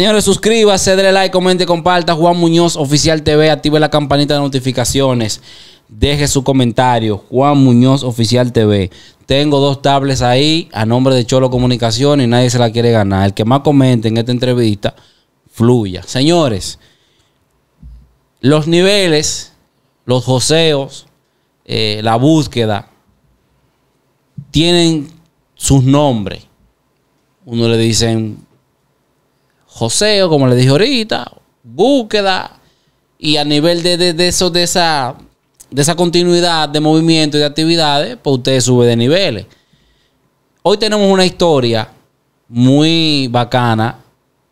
Señores, suscríbase, denle like, comente, comparta. Juan Muñoz Oficial TV, active la campanita de notificaciones. Deje su comentario. Juan Muñoz Oficial TV. Tengo dos tablets ahí a nombre de Cholo Comunicaciones y nadie se la quiere ganar. El que más comente en esta entrevista, fluya. Señores, los niveles, los joseos, eh, la búsqueda, tienen sus nombres. Uno le dicen joseo, como le dije ahorita, búsqueda, y a nivel de, eso, de esa, de esa continuidad de movimiento y de actividades, pues usted sube de niveles. Hoy tenemos una historia muy bacana,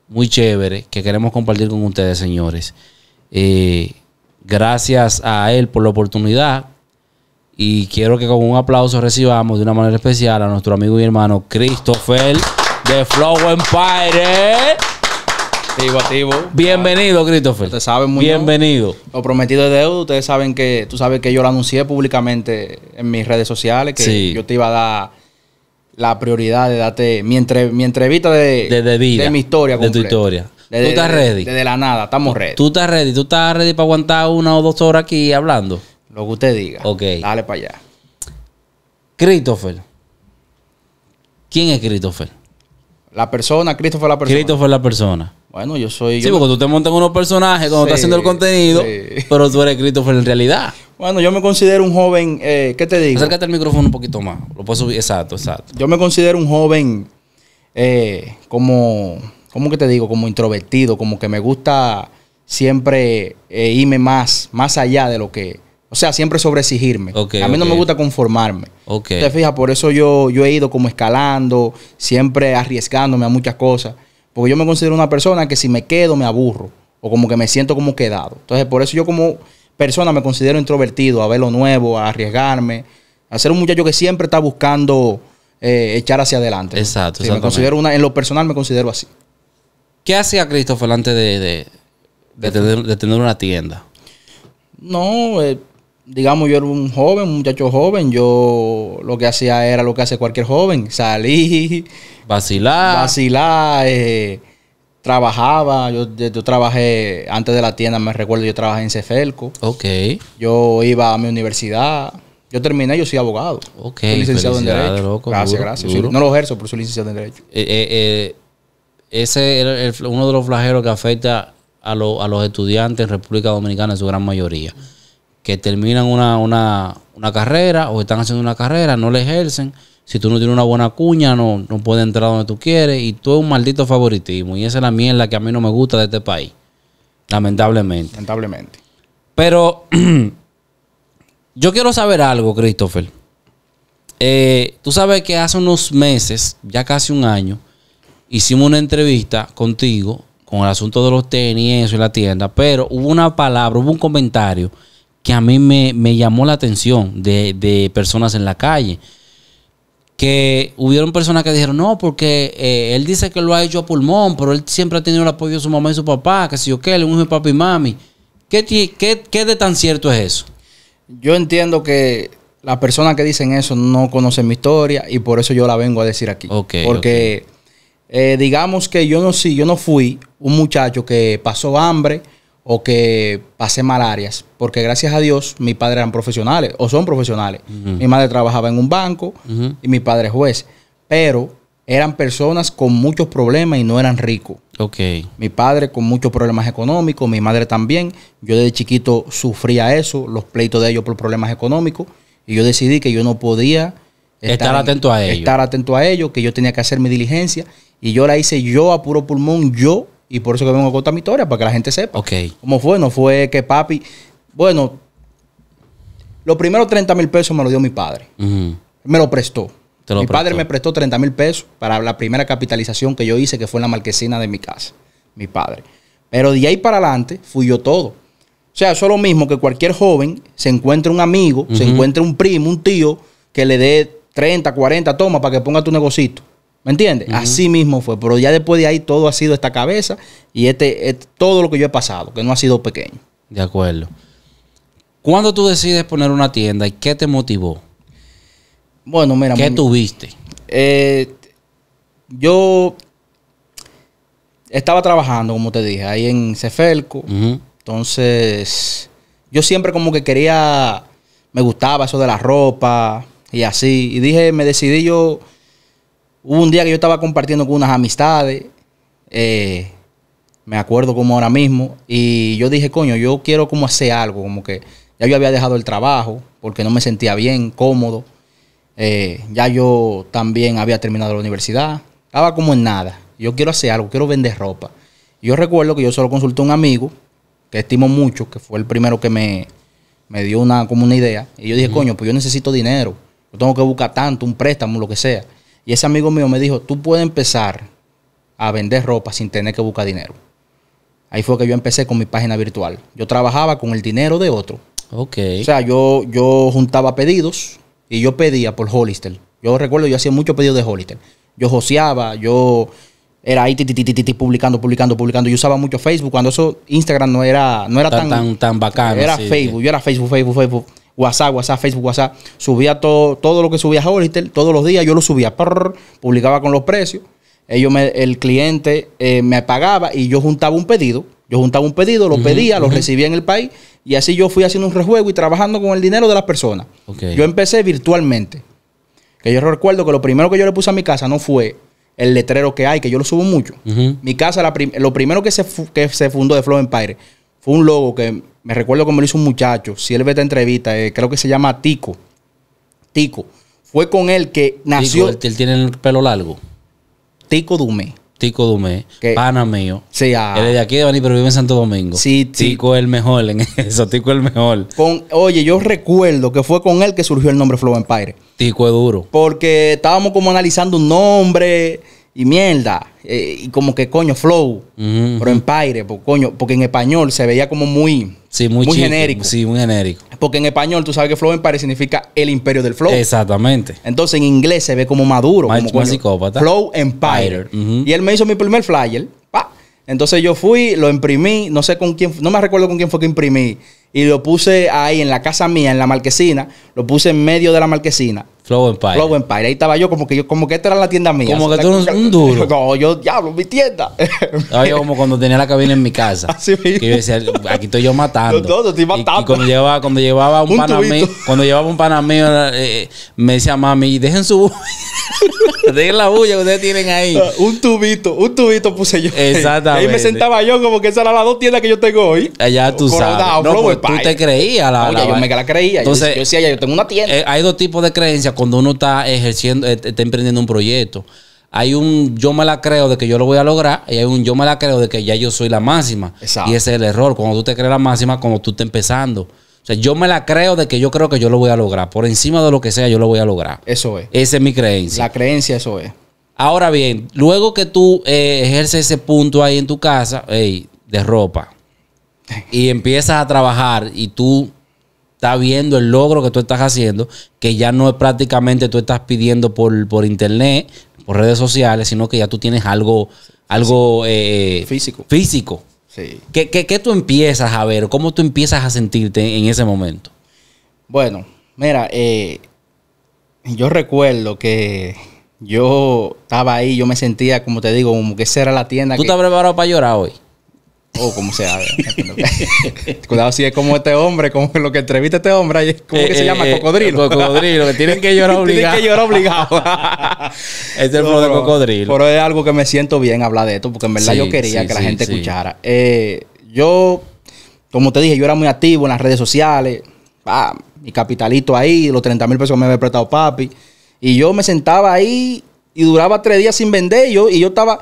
muy chévere, que queremos compartir con ustedes, señores. Eh, gracias a él por la oportunidad. Y quiero que con un aplauso recibamos de una manera especial a nuestro amigo y hermano Christopher de Flow Empire. Activo, Bienvenido, Christopher. te sabe muy Bienvenido. Bien. Lo prometido de deuda, ustedes saben que, tú sabes que yo lo anuncié públicamente en mis redes sociales, que yo te iba a dar la prioridad de darte mi, entrevista de, de, mi historia. De tu historia. Desde, ¿Tú la nada, estamos ready. ¿Tú estás ready? ¿Tú estás ready para aguantar una o dos horas aquí hablando? Lo que usted diga. Ok. Dale para allá. Christopher. ¿Quién es Christopher? La persona, Christopher la persona. Christopher la persona. Bueno, yo soy. Sí, porque tú te montas unos personajes cuando estás haciendo el contenido, pero tú eres Christopher en realidad. Bueno, yo me considero un joven. Eh, ¿Qué te digo? Acércate al micrófono un poquito más. Lo puedo subir. Exacto, exacto. Yo me considero un joven eh, como. ¿Cómo que te digo? Como introvertido, como que me gusta siempre eh, irme más, más allá de lo que. O sea, siempre sobre exigirme. a mí no me gusta conformarme. Okay. Te fijas, por eso yo, yo he ido como escalando, siempre arriesgándome a muchas cosas. Porque yo me considero una persona que si me quedo me aburro o como que me siento como quedado. Entonces, por eso yo como persona me considero introvertido, a ver lo nuevo, a arriesgarme, a ser un muchacho que siempre está buscando eh, echar hacia adelante. Exacto. me considero una, en lo personal me considero así. ¿Qué hacía Christopher antes de, de, tener, de tener una tienda? No, eh, digamos, yo era un joven, un muchacho joven, yo lo que hacía era lo que hace cualquier joven, salí, vacilar, vacilar, eh, trabajaba, yo, trabajé antes de la tienda, me recuerdo, yo trabajé en Cefelco. Ok. Yo iba a mi universidad, yo terminé, yo soy abogado. Ok. licenciado en Derecho. gracias, gracias. no lo ejerzo, pero soy licenciado en Derecho. ese era uno de los flagelos que afecta a, a los estudiantes en República Dominicana en su gran mayoría que terminan una, carrera o están haciendo una carrera, no le ejercen. Si tú no tienes una buena cuña, no, puedes entrar donde tú quieres. Y tú es un maldito favoritismo. Y esa es la mierda que a mí no me gusta de este país. Lamentablemente. Lamentablemente. Pero yo quiero saber algo, Christopher. Eh, tú sabes que hace unos meses, ya casi un año, hicimos una entrevista contigo con el asunto de los tenis y la tienda, pero hubo una palabra, hubo un comentario que a mí me, llamó la atención de, personas en la calle. Que hubieron personas que dijeron, no, porque eh, él dice que lo ha hecho a pulmón, pero él siempre ha tenido el apoyo de su mamá y su papá, que si yo qué, él es un hijo papi y mami. ¿Qué, qué, qué de tan cierto es eso? Yo entiendo que las personas que dicen eso no conocen mi historia y por eso yo la vengo a decir aquí. porque eh, digamos que yo no, sí, yo no fui un muchacho que pasó hambre o que pasé malarias, porque gracias a Dios mis padres eran profesionales o son profesionales. Mi madre trabajaba en un banco y mi padre juez, pero eran personas con muchos problemas y no eran ricos. Okay. Mi padre con muchos problemas económicos, mi madre también. Yo desde chiquito sufría eso, los pleitos de ellos por problemas económicos y yo decidí que yo no podía estar, atento a ellos. Estar atento a ellos, que yo tenía que hacer mi diligencia y yo la hice yo a puro pulmón, yo y por eso que vengo a contar mi historia, para que la gente sepa. ¿Cómo fue? No fue que papi. Bueno, los primeros 30 mil pesos me lo dio mi padre. Me lo prestó. mi padre me prestó 30 mil pesos para la primera capitalización que yo hice, que fue en la marquesina de mi casa. Mi padre. Pero de ahí para adelante fui yo todo. O sea, eso es lo mismo que cualquier joven se encuentre un amigo, se encuentre un primo, un tío, que le dé 30, 40, toma para que ponga tu negocito. ¿Me entiendes? Así mismo fue. Pero ya después de ahí todo ha sido esta cabeza y este, este, todo lo que yo he pasado, que no ha sido pequeño. De acuerdo. ¿Cuándo tú decides poner una tienda y qué te motivó? Bueno, mira. ¿Qué tuviste? Eh, yo estaba trabajando, como te dije, ahí en Cefelco. Entonces, yo siempre como que quería, me gustaba eso de la ropa y así. Y dije, me decidí yo Hubo un día que yo estaba compartiendo con unas amistades, eh, me acuerdo como ahora mismo, y yo dije, coño, yo quiero como hacer algo, como que ya yo había dejado el trabajo porque no me sentía bien, cómodo, eh, ya yo también había terminado la universidad, estaba como en nada, yo quiero hacer algo, quiero vender ropa. Yo recuerdo que yo solo consulté a un amigo, que estimo mucho, que fue el primero que me, me dio una, como una idea, y yo dije, coño, pues yo necesito dinero, yo tengo que buscar tanto, un préstamo, lo que sea. Y ese amigo mío me dijo, tú puedes empezar a vender ropa sin tener que buscar dinero. Ahí fue que yo empecé con mi página virtual. Yo trabajaba con el dinero de otro. Ok. O sea, yo, yo juntaba pedidos y yo pedía por Hollister. Yo recuerdo, yo hacía muchos pedidos de Hollister. Yo joseaba, yo era ahí publicando, publicando, publicando. Yo usaba mucho Facebook. Cuando eso, Instagram no era, no era tan, tan, tan, bacano. Era Facebook. Yo era Facebook, Facebook, Facebook. WhatsApp, WhatsApp, Facebook, WhatsApp. Subía todo, todo lo que subía a Hollister, todos los días yo lo subía, publicaba con los precios. Ellos el cliente eh, me pagaba y yo juntaba un pedido. Yo juntaba un pedido, lo pedía, lo recibía en el país y así yo fui haciendo un rejuego y trabajando con el dinero de las personas. Yo empecé virtualmente. Que yo recuerdo que lo primero que yo le puse a mi casa no fue el letrero que hay, que yo lo subo mucho. Mi casa, lo primero que se, que se fundó de Flow Empire fue un logo que me recuerdo como lo hizo un muchacho. Si él ve esta entrevista, eh, creo que se llama Tico. Tico. Fue con él que nació. él tiene el pelo largo. Tico Dumé. Tico Dumé, que, pana mío. Sí, ah. él es de aquí de Baní, pero vive en Santo Domingo. Sí, Tico es el mejor en eso, Tico es el mejor. oye, yo recuerdo que fue con él que surgió el nombre Flow Empire. Tico es duro. Porque estábamos como analizando un nombre y mierda. Eh, y como que coño, Flow, pero Empire, pues, coño, porque en español se veía como muy muy, genérico. Sí, muy genérico. Porque en español tú sabes que Flow Empire significa el imperio del flow. Exactamente. Entonces en inglés se ve como maduro. como psicópata. Flow Empire. Y él me hizo mi primer flyer. Pa. Entonces yo fui, lo imprimí, no sé con quién, no me recuerdo con quién fue que imprimí. Y lo puse ahí en la casa mía, en la marquesina. Lo puse en medio de la marquesina. Flow Empire. Flow Empire. Ahí estaba yo como que yo, como que esta era la tienda mía. Como que tú eres un duro. No, yo diablo, mi tienda. Estaba yo como cuando tenía la cabina en mi casa. Así mismo. yo decía, aquí estoy yo matando. estoy matando. Y, cuando llevaba, cuando llevaba un, un cuando llevaba un a eh, eh, me decía mami, dejen su dejen la bulla que ustedes tienen ahí. Ah, un tubito, un tubito puse yo. Exactamente. Ahí me sentaba yo como que esas eran las dos tiendas que yo tengo hoy. Allá ah, tú sabes. No, pues, tú te creías la, Oye, yo me la creía. Entonces, yo, decía, yo tengo una tienda. Eh, hay dos tipos de creencias cuando uno está ejerciendo, eh, está emprendiendo un proyecto. Hay un yo me la creo de que yo lo voy a lograr y hay un yo me la creo de que ya yo soy la máxima. Y ese es el error. Cuando tú te crees la máxima, cuando tú estás empezando. O sea, yo me la creo de que yo creo que yo lo voy a lograr. Por encima de lo que sea, yo lo voy a lograr. Eso es. Esa es mi creencia. La creencia, eso es. Ahora bien, luego que tú eh, ejerces ese punto ahí en tu casa, de ropa, y empiezas a trabajar y tú está viendo el logro que tú estás haciendo, que ya no es prácticamente tú estás pidiendo por, internet, por redes sociales, sino que ya tú tienes algo, algo eh, eh, físico. físico. Sí. ¿Qué, tú empiezas a ver? ¿Cómo tú empiezas a sentirte en ese momento? Bueno, mira, eh, yo recuerdo que yo estaba ahí, yo me sentía, como te digo, como que esa era la tienda. ¿Tú te has preparado para llorar hoy? O oh, como se Cuidado si es como este hombre, como lo que entrevista este hombre, ¿cómo que se eh, llama? Eh, cocodrilo. Eh, cocodrilo, que tienen que llorar obligado. tienen que llorar obligado. este es el modo de cocodrilo. Pero es algo que me siento bien hablar de esto, porque en verdad yo quería que la gente escuchara. yo, como te dije, yo era muy activo en las redes sociales. Ah, mi capitalito ahí, los 30 mil pesos que me había prestado papi. Y yo me sentaba ahí y duraba tres días sin vender. yo, y yo estaba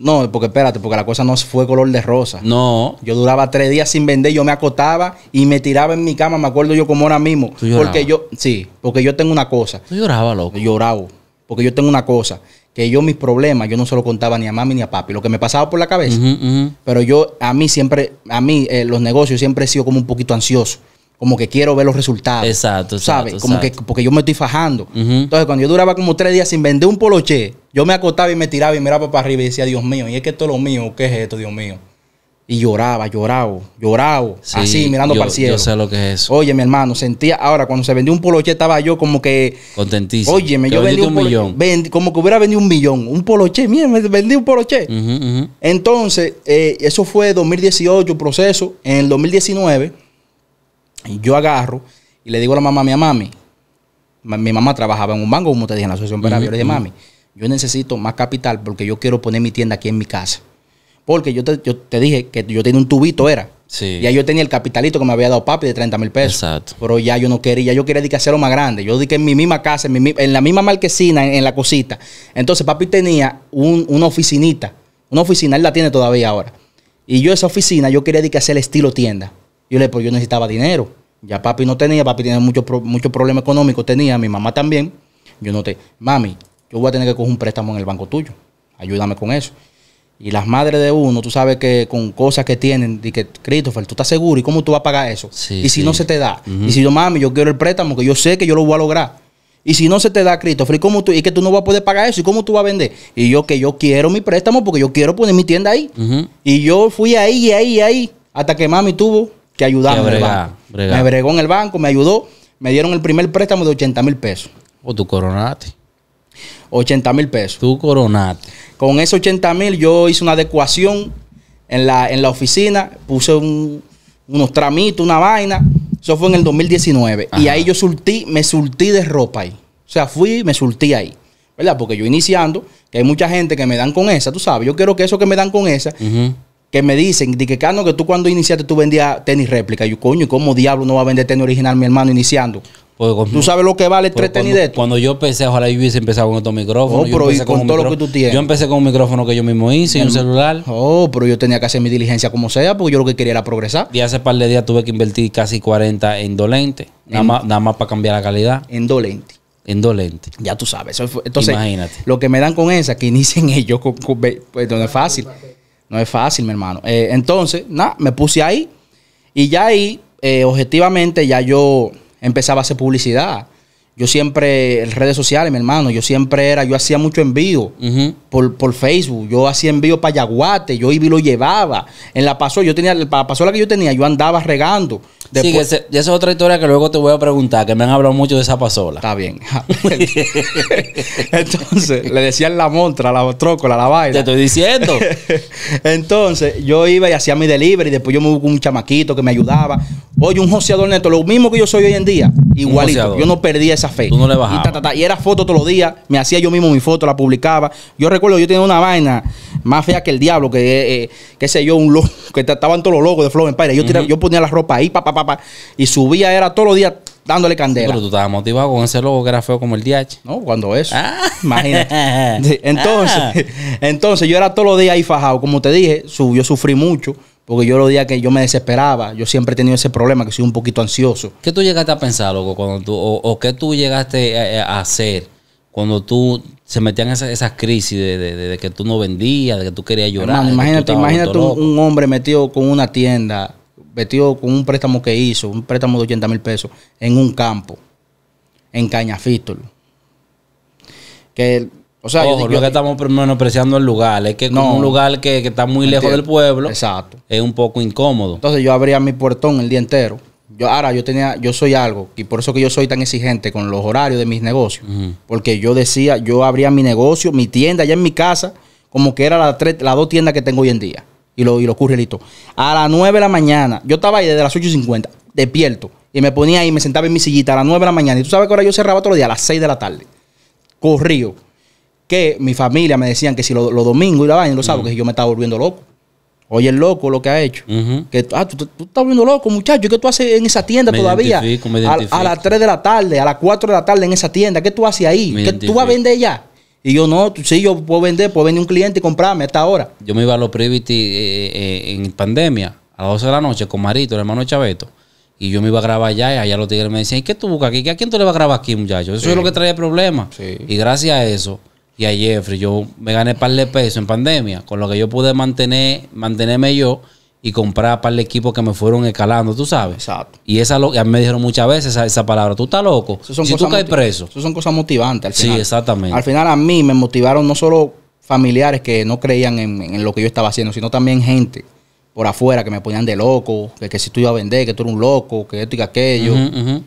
no, porque espérate, porque la cosa no fue color de rosa. No. Yo duraba tres días sin vender, yo me acotaba y me tiraba en mi cama, me acuerdo yo como ahora mismo. porque yo, sí, porque yo tengo una cosa. Tú llorabas, loco. lloraba. Porque yo tengo una cosa, que yo mis problemas, yo no se lo contaba ni a mami ni a papi, lo que me pasaba por la cabeza. Pero yo, a mí siempre, a mí eh, los negocios siempre he sido como un poquito ansioso como que quiero ver los resultados. Exacto, ¿Sabes? Como que porque yo me estoy fajando. Entonces, cuando yo duraba como tres días sin vender un poloche, yo me acostaba y me tiraba y miraba para arriba y decía, Dios mío, y es que esto es lo mío, ¿qué es esto, Dios mío? Y lloraba, lloraba, lloraba, así, mirando para el cielo. Yo sé lo que es eso. Oye, mi hermano, sentía, ahora cuando se vendió un poloche estaba yo como que... Contentísimo. Oye, yo vendí un, millón. como que hubiera vendido un millón. Un poloche, mire, me vendí un poloche. Entonces, eh, eso fue 2018, proceso. En el 2019 y yo agarro y le digo a la mamá, mi mami, mi mamá trabajaba en un banco, como te dije, en la asociación Yo le dije, mami, yo necesito más capital porque yo quiero poner mi tienda aquí en mi casa. Porque yo te, dije que yo tenía un tubito, era. Sí. Ya yo tenía el capitalito que me había dado papi de 30 mil pesos. Exacto. Pero ya yo no quería, ya yo quería hacerlo más grande. Yo que en mi misma casa, en, la misma marquesina, en, la cosita. Entonces papi tenía una oficinita. Una oficina, él la tiene todavía ahora. Y yo esa oficina, yo quería que hacer el estilo tienda. Yo le dije, pues yo necesitaba dinero. Ya papi no tenía, papi tenía muchos problemas económicos, tenía, mi mamá también. Yo noté, mami, yo voy a tener que coger un préstamo en el banco tuyo. Ayúdame con eso. Y las madres de uno, tú sabes que con cosas que tienen, y que Christopher, tú estás seguro, ¿y cómo tú vas a pagar eso? y si no se te da. Y si yo, mami, yo quiero el préstamo, que yo sé que yo lo voy a lograr. Y si no se te da, Christopher, ¿y, cómo tú, y que tú no vas a poder pagar eso? ¿Y cómo tú vas a vender? Y yo, que yo quiero mi préstamo porque yo quiero poner mi tienda ahí. Y yo fui ahí, y ahí, y ahí, hasta que mami tuvo que ayudarme en Me bregó en el banco, me ayudó. Me dieron el primer préstamo de 80 mil pesos. O tu coronate. 80 mil pesos. Tu coronate. Con esos 80 mil yo hice una adecuación en la, en la oficina, puse unos tramitos, una vaina. Eso fue en el 2019. Y ahí yo surtí, me surtí de ropa ahí. O sea, fui y me surtí ahí. ¿Verdad? Porque yo iniciando, que hay mucha gente que me dan con esa, tú sabes, yo quiero que eso que me dan con esa, que me dicen, de que Cano, que tú cuando iniciaste tú vendías tenis réplica. yo, coño, cómo diablo no va a vender tenis original mi hermano iniciando? ¿Tú sabes lo que vale tres tenis de esto? Cuando yo empecé, ojalá yo hubiese empezado con otro micrófono. Oh, yo con, todo lo que tú tienes. Yo empecé con un micrófono que yo mismo hice y un celular. Oh, pero yo tenía que hacer mi diligencia como sea, porque yo lo que quería era progresar. Y hace par de días tuve que invertir casi 40 en dolente. nada, más, nada más para cambiar la calidad. En dolente. En dolente. Ya tú sabes. entonces, Imagínate. lo que me dan con esa, que inicien ellos, pues no es fácil. No es fácil, mi hermano. Eh, entonces, nada, me puse ahí. Y ya ahí, eh, objetivamente, ya yo empezaba a hacer publicidad yo siempre, en redes sociales, mi hermano, yo siempre era, yo hacía mucho envío por, Facebook, yo hacía envío para Yaguate, yo iba lo llevaba. En la pasola, yo tenía, la pasola que yo tenía, yo andaba regando. sí, esa es otra historia que luego te voy a preguntar, que me han hablado mucho de esa pasola. Está bien. Entonces, le decían la montra, la trócola, la vaina. Te estoy diciendo. Entonces, yo iba y hacía mi delivery, después yo me buscó un chamaquito que me ayudaba. Oye, un joseador neto, lo mismo que yo soy hoy en día, igualito. Yo no perdía fe. Y, era foto todos los días, me hacía yo mismo mi foto, la publicaba. Yo recuerdo, yo tenía una vaina más fea que el diablo, que, se eh, eh, sé yo, un loco. que estaban todos los logos de Flow Empire. Yo, yo ponía la ropa ahí, pa, pa, y subía, era todos los días dándole candela. Pero tú estabas motivado con ese loco que era feo como el DH. No, cuando eso. Ah. Imagínate. Entonces, ah. entonces yo era todos los días ahí fajado. Como te dije, yo sufrí mucho. Porque yo los días que yo me desesperaba, yo siempre he tenido ese problema, que soy un poquito ansioso. ¿Qué tú llegaste a pensar, loco, cuando o, qué tú llegaste eh, eh, a, hacer cuando tú se metían en esas crisis de, que tú no vendías, de que tú querías llorar? imagínate, imagínate un, hombre metido con una tienda, metido con un préstamo que hizo, un préstamo de 80 mil pesos, en un campo, en Cañafístolo. Que o sea, yo, lo que estamos menospreciando el lugar. Es que no, un lugar que, está muy lejos del pueblo. Exacto. Es un poco incómodo. Entonces yo abría mi puertón el día entero. Yo, ahora yo tenía, yo soy algo, y por eso que yo soy tan exigente con los horarios de mis negocios. Porque yo decía, yo abría mi negocio, mi tienda allá en mi casa, como que era las la dos tiendas que tengo hoy en día. Y lo, y lo A las 9 de la mañana, yo estaba ahí desde las 8.50, despierto. Y me ponía ahí, me sentaba en mi sillita a las 9 de la mañana. Y tú sabes que ahora yo cerraba todos los días a las 6 de la tarde. Corrío que mi familia me decían que si los lo domingos y a bañar lo sabes, que yo me estaba volviendo loco. Oye, el loco lo que ha hecho. que, ah, tú, estás volviendo loco, muchacho. ¿Qué tú haces en esa tienda todavía? a, las 3 de la tarde, a las 4 de la tarde en esa tienda. ¿Qué tú haces ahí? ¿Qué tú vas a vender ya? Y yo no, si sí, yo puedo vender, puedo vender un cliente y comprarme esta ahora. Yo me iba a los Privity eh, eh, en pandemia, a las 12 de la noche, con Marito, el hermano Chaveto. Y yo me iba a grabar allá y allá los tigres me decían, ¿y qué tú buscas aquí? ¿A quién tú le vas a grabar aquí, muchacho? Eso es lo que traía problemas. problema. Y gracias a eso, y a Jeffrey. Yo me gané par de pesos en pandemia, con lo que yo pude mantener, mantenerme yo y comprar par de equipos que me fueron escalando, tú sabes. Exacto. Y esa lo, a me dijeron muchas veces esa, palabra, tú estás loco. Son si tú caes preso. Eso son cosas motivantes al Sí, exactamente. Al final a mí me motivaron no solo familiares que no creían en lo que yo estaba haciendo, sino también gente por afuera que me ponían de loco, que, que si tú ibas a vender, que tú eres un loco, que esto y aquello.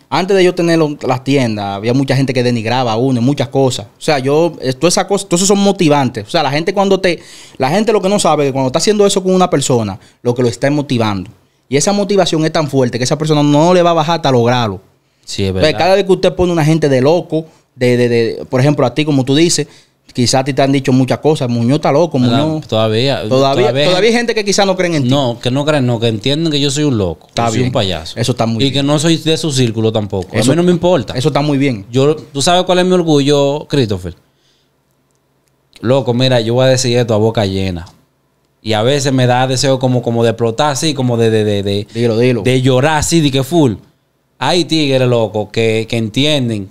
Antes de yo tener las tiendas, había mucha gente que denigraba a uno y muchas cosas. O sea, yo, todas esas cosas, esos son motivantes. O sea, la gente cuando te, la gente lo que no sabe, que cuando está haciendo eso con una persona, lo que lo está motivando. Y esa motivación es tan fuerte que esa persona no le va a bajar hasta lograrlo. Sí, es verdad. cada vez que usted pone una gente de loco, de, de, por ejemplo, a ti, como tú dices, quizás te han dicho muchas cosas. Muñoz está loco, Muñoz. Todavía, todavía, todavía, hay gente que quizás no creen en ti. No, que no creen, no, que entienden que yo soy un loco. Está soy un payaso. Eso está muy bien. Y que no soy de su círculo tampoco. a mí no me importa. Eso está muy bien. Yo, ¿Tú sabes cuál es mi orgullo, Christopher? Loco, mira, yo voy a decir esto a boca llena. Y a veces me da deseo como, como de explotar así, como de, de, llorar así, de que full. Hay tigres, loco, que, que entienden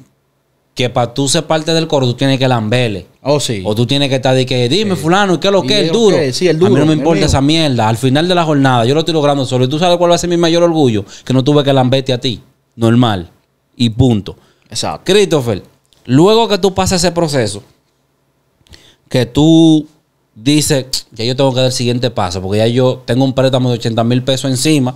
que para tú ser parte del coro tú tienes que lamberle. Oh, sí. O tú tienes que estar de que, dime, fulano, ¿qué es lo que es? El duro. el duro. A mí no me importa esa mierda. Al final de la jornada, yo lo estoy logrando solo. Y tú sabes cuál va a ser mi mayor orgullo. Que no tuve que lambete a ti. Normal. Y punto. Exacto. Christopher, luego que tú pasas ese proceso, que tú dices, ya yo tengo que dar el siguiente paso, porque ya yo tengo un préstamo de 80 mil pesos encima.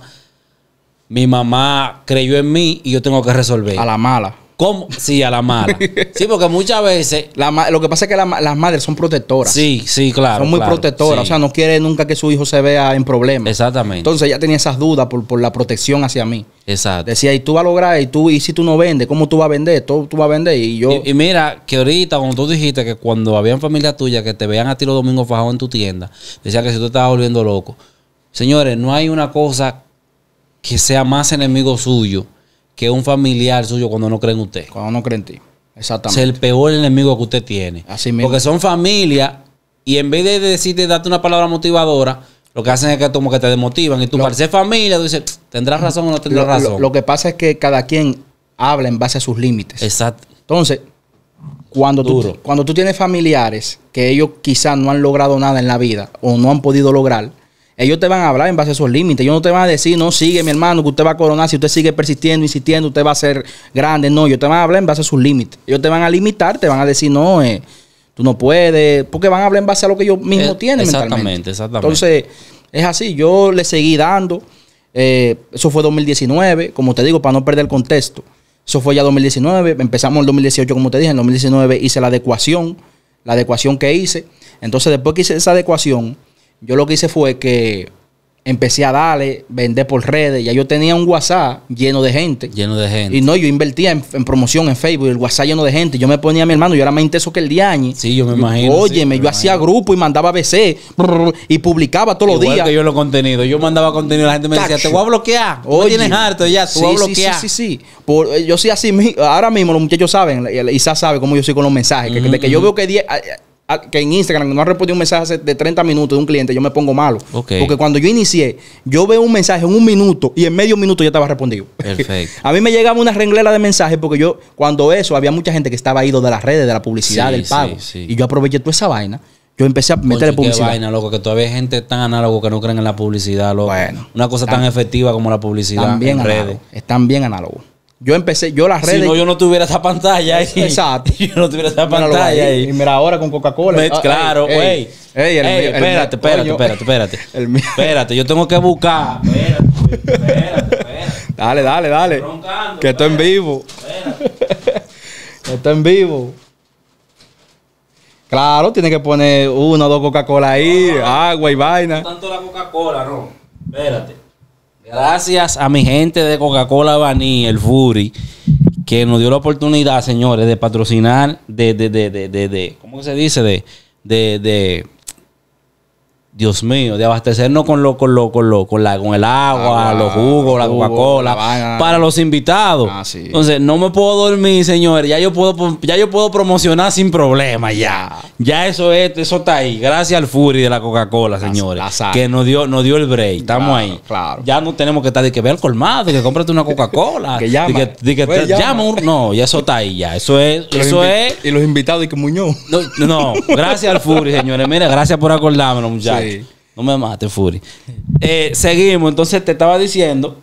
Mi mamá creyó en mí y yo tengo que resolver. A la mala ¿Cómo? Sí, a la madre. Sí, porque muchas veces. lo que pasa es que las madres son protectoras. Sí, sí, claro. Son muy protectoras. O sea, no quiere nunca que su hijo se vea en problemas. Exactamente. Entonces ella tenía esas dudas por, la protección hacia mí. Exacto. Decía, y tú vas a lograr, y tú, y si tú no vendes, ¿cómo tú vas a vender? Tú, tú vas a vender. Y yo. Y, mira, que ahorita, cuando tú dijiste que cuando habían familia tuya que te veían a ti los domingos fajados en tu tienda, decía que si tú estabas volviendo loco. Señores, no hay una cosa que sea más enemigo suyo que un familiar suyo cuando no cree en usted. Cuando no cree en ti. Exactamente. Es el peor enemigo que usted tiene. Así mismo. Porque son familia y en vez de decirte, darte una palabra motivadora, lo que hacen es que como que te desmotivan, Y tú, para familia, tú dices, ¿tendrás razón o no tendrás razón? Lo, que pasa es que cada quien habla en base a sus límites. Exacto. Entonces, cuando tú, cuando tú tienes familiares que ellos quizás no han logrado nada en la vida o no han podido lograr, ellos te van a hablar en base a esos límites. Ellos no te van a decir, no sigue, mi hermano, que usted va a coronar. Si usted sigue persistiendo, insistiendo, usted va a ser grande. No, ellos te van a hablar en base a sus límites. Ellos te van a limitar, te van a decir, no, eh, tú no puedes. Porque van a hablar en base a lo que ellos mismos eh, tienen. Exactamente, mentalmente. exactamente. Entonces, es así. Yo le seguí dando. Eh, eso fue 2019, como te digo, para no perder el contexto. Eso fue ya 2019. Empezamos en 2018, como te dije. En 2019 hice la adecuación, la adecuación que hice. Entonces, después que hice esa adecuación, yo lo que hice fue que empecé a darle, vender por redes. Ya yo tenía un WhatsApp lleno de gente. Lleno de gente. Y no, yo invertía en, promoción en Facebook, el WhatsApp lleno de gente. Yo me ponía a mi hermano, yo era más intenso que el Diañi. Sí, yo me imagino. Óyeme, yo hacía grupo y mandaba BC y publicaba todos los días. yo Yo mandaba contenido, la gente me decía, te voy a bloquear. Oye. tienes harto ya, te voy a bloquear. Sí, sí, sí. sí. Por, eh, yo soy así, ahora mismo los muchachos saben, Isa sabe cómo yo soy con los mensajes. que, que yo veo que que en Instagram no ha respondido un mensaje de 30 minutos de un cliente, yo me pongo malo. Porque cuando yo inicié, yo veo un mensaje en un minuto y en medio minuto ya estaba respondido. Perfecto. a mí me llegaba una renglera de mensajes porque yo, cuando eso, había mucha gente que estaba ido de las redes, de la publicidad, del pago. Y yo aproveché toda esa vaina. Yo empecé a meterle publicidad. Qué vaina, loco, que todavía hay gente tan análogo que no creen en la publicidad, loco. Bueno, Una cosa tan, efectiva como la publicidad están bien en redes. Están bien análogos. Yo empecé, yo la redes. Si no, yo no tuviera esa pantalla ahí. Exacto. yo no tuviera esa pantalla ahí. Y mira ahora con Coca-Cola. claro, güey. espérate, espérate, espérate, espérate. Espérate, yo tengo que buscar. Espérate, espérate, espérate. Dale, dale, dale. que estoy en vivo. que estoy en vivo. Claro, tiene que poner una o dos Coca-Cola ahí, agua y vaina. tanto la Coca-Cola, no. Espérate. Gracias a mi gente de Coca-Cola Baní, el Fury, que nos dio la oportunidad, señores, de patrocinar, de, de, de, de, de, de ¿cómo se dice? De, de, de Dios mío, de abastecernos con lo, con lo, con lo, con la, con el agua, los jugos, la Coca-Cola, para los invitados. Ah, Entonces, no me puedo dormir, señores. Ya yo puedo, ya yo puedo promocionar sin problema, ya. Ya eso es, eso está ahí. Gracias al Fury de la Coca-Cola, señores. que nos dio, nos dio el break. Estamos ahí. Ya no tenemos que estar de que ve al colmado, que cómprate una Coca-Cola. que llama. que, pues No, ya eso está ahí, ya. Eso es, eso es. Y los invitados y que Muñoz. No, gracias al Fury, señores. Mira, gracias por acordármelo, muchachos. No me mates, Fury. Eh, seguimos, entonces te estaba diciendo.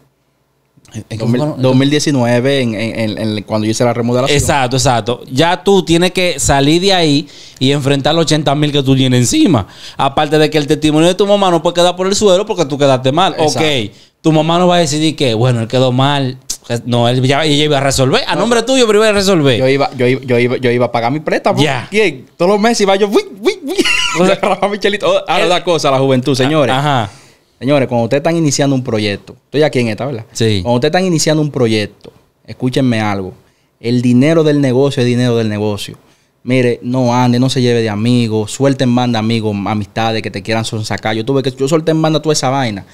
Eh, ¿en 2019, en, cuando yo hice la remodelación. Exacto, exacto. Ya tú tienes que salir de ahí y enfrentar los 80 mil que tú tienes encima. Aparte de que el testimonio de tu mamá no puede quedar por el suelo porque tú quedaste mal. Ok, tu mamá no va a decidir que, bueno, él quedó mal, pues, no, él ya, iba a resolver. A nombre tuyo, pero iba a resolver. Yo iba, yo yo a pagar mi préstamo. Eh, todos los meses iba yo. Oh, ahora la cosa, la juventud, señores. Ajá. Señores, cuando ustedes están iniciando un proyecto, estoy aquí en esta, ¿verdad? Sí. Cuando ustedes están iniciando un proyecto, escúchenme algo. El dinero del negocio es dinero del negocio. Mire, no ande, no se lleve de amigos, suelten banda amigos, amistades que te quieran sacar. Yo tuve que, yo suelten en banda toda esa vaina.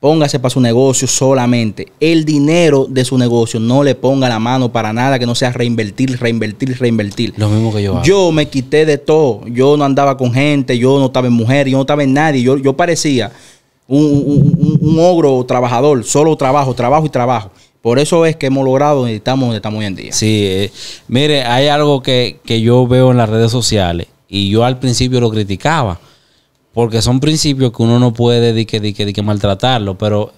Póngase para su negocio solamente. El dinero de su negocio no le ponga la mano para nada que no sea reinvertir, reinvertir, reinvertir. Lo mismo que yo Yo me quité de todo. Yo no andaba con gente, yo no estaba en mujer, yo no estaba en nadie. Yo, yo parecía un, ogro trabajador. Solo trabajo, trabajo y trabajo. Por eso es que hemos logrado donde estamos, donde estamos hoy en día. Sí, eh, mire, hay algo que, que yo veo en las redes sociales y yo al principio lo criticaba porque son principios que uno no puede de que, que, maltratarlo, pero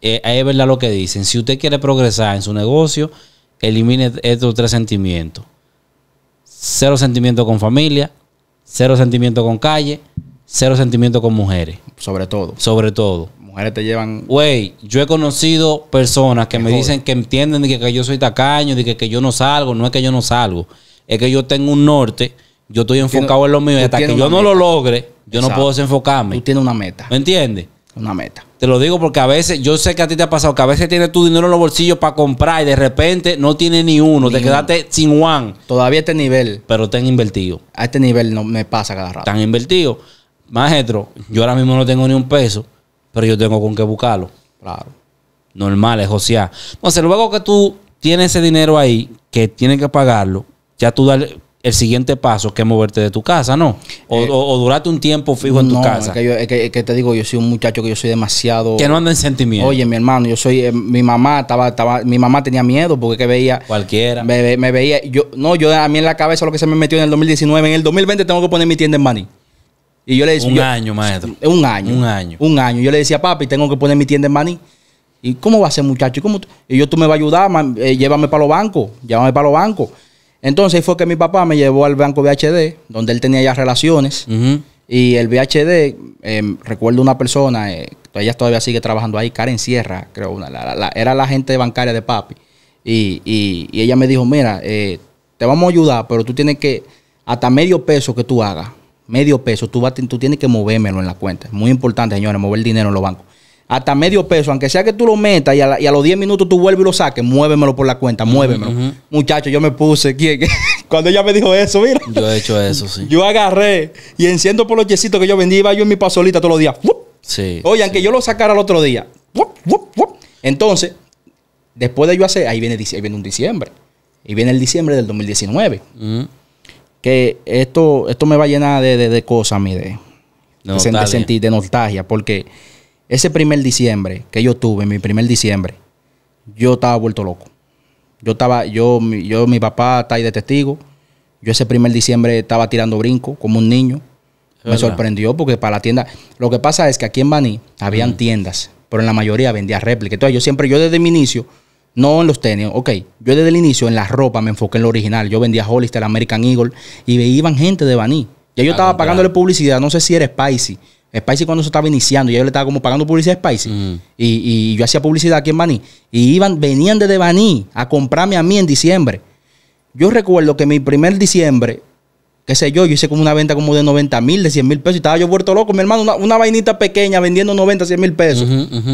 eh, es verdad lo que dicen. Si usted quiere progresar en su negocio, elimine estos tres sentimientos. Cero sentimiento con familia, cero sentimiento con calle, cero sentimiento con mujeres. Sobre todo. Sobre todo. Mujeres te llevan. Güey, yo he conocido personas que me, dicen que entienden de que, yo soy tacaño, de que, que yo no salgo. No es que yo no salgo, es que yo tengo un norte yo estoy enfocado en lo mío y hasta que yo no lo logre, yo no puedo desenfocarme. Tú tienes una meta. ¿Me entiendes? Una meta. Te lo digo porque a veces, yo sé que a ti te ha pasado que a veces tienes tu dinero en los bolsillos para comprar y de repente no tienes ni uno, te quedaste sin Juan. Todavía este nivel, pero te han invertido. a este nivel no me pasa cada rato. Están invertido. Maestro, yo ahora mismo no tengo ni un peso, pero yo tengo con qué buscarlo. Claro. Normal, es josear. Entonces, luego que tú tienes ese dinero ahí, que tienes que pagarlo, ya tú dale- el siguiente paso que moverte de tu casa, ¿no? Eh, o, durarte un tiempo fijo en tu casa. Es que, te digo, yo soy un muchacho que yo soy demasiado. Que no anda en sentimiento. Oye, mi hermano, yo soy. Eh, mi mamá estaba, Mi mamá tenía miedo porque que veía. Cualquiera. Me, me, veía. Yo, no, yo a mí en la cabeza lo que se me metió en el 2019. En el 2020 tengo que poner mi tienda en Maní. Y yo le decía. Un año, maestro. Un año. Un año. Un año. Yo le decía, papi, tengo que poner mi tienda en Maní. ¿Y cómo va a ser, muchacho? ¿Y, cómo yo, tú me vas a ayudar, eh, llévame para los bancos. Llévame para los bancos. Entonces fue que mi papá me llevó al banco VHD, donde él tenía ya relaciones. Y el VHD, em, recuerdo una persona, eh, ella todavía sigue trabajando ahí, Karen Sierra, creo, una, era la gente bancaria de papi. Y, y, y ella me dijo, mira, eh, te vamos a ayudar, pero tú tienes que, hasta medio peso que tú hagas, medio peso, tú, vas, tú tienes que moverme en la cuenta. Es muy importante, señores, mover dinero en los bancos hasta medio peso, aunque sea que tú lo metas y a, los 10 minutos tú vuelves y lo saques, muévemelo por la cuenta, muévemelo. Muchachos, Muchacho, yo me puse, cuando ella me dijo eso, mira. Yo he hecho eso, sí. Yo agarré y enciendo por los yesitos que yo vendía, yo en mi pasolita todos los días. Sí. Oye, aunque yo lo sacara el otro día. Entonces, después de yo hacer, ahí viene, ahí viene un diciembre. Y viene el diciembre del 2019. Que esto, esto me va a llenar de, de, cosas a mí, de, de, nostalgia, porque ese primer diciembre que yo tuve, mi primer diciembre, yo estaba vuelto loco. Yo estaba, yo, yo, mi papá está ahí de testigo. Yo ese primer diciembre estaba tirando brinco como un niño. Me sorprendió porque para la tienda. Lo que pasa es que aquí en Baní habían tiendas, pero en la mayoría vendía réplica. Entonces yo siempre, yo desde mi inicio, no en los tenis, ok. Yo desde el inicio en la ropa me enfoqué en lo original. Yo vendía Hollister, American Eagle y veían gente de Baní. Ya yo ah, estaba pagándole publicidad, no sé si era Spicy, Spicy cuando eso estaba iniciando, y yo le estaba como pagando publicidad a Spicy. Mm. Y, yo hacía publicidad aquí en Baní. Y iban, venían desde Baní a comprarme a mí en diciembre. Yo recuerdo que mi primer diciembre, qué sé yo, yo hice como una venta como de 90 mil, de 100 mil pesos. Y estaba yo vuelto loco, mi hermano, una, vainita pequeña vendiendo 90, 100 mil pesos.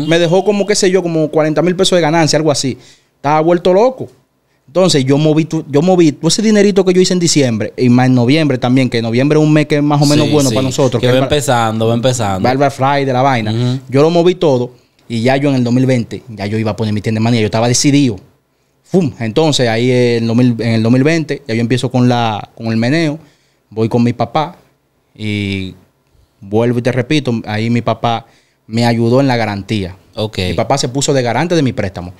Me dejó como, qué sé yo, como 40 mil pesos de ganancia, algo así. Estaba vuelto loco. Entonces yo moví, yo moví todo ese dinerito que yo hice en diciembre y más en noviembre también, que noviembre es un mes que es más o menos bueno para nosotros. Que, va empezando, va empezando. Va Friday, de la vaina. Yo lo moví todo y ya yo en el 2020, ya yo iba a poner mi tienda de manía, yo estaba decidido. ¡Fum! Entonces ahí en, el 2020 ya yo empiezo con, la, con el meneo, voy con mi papá y vuelvo y te repito, ahí mi papá me ayudó en la garantía. Okay. Mi papá se puso de garante de mi préstamo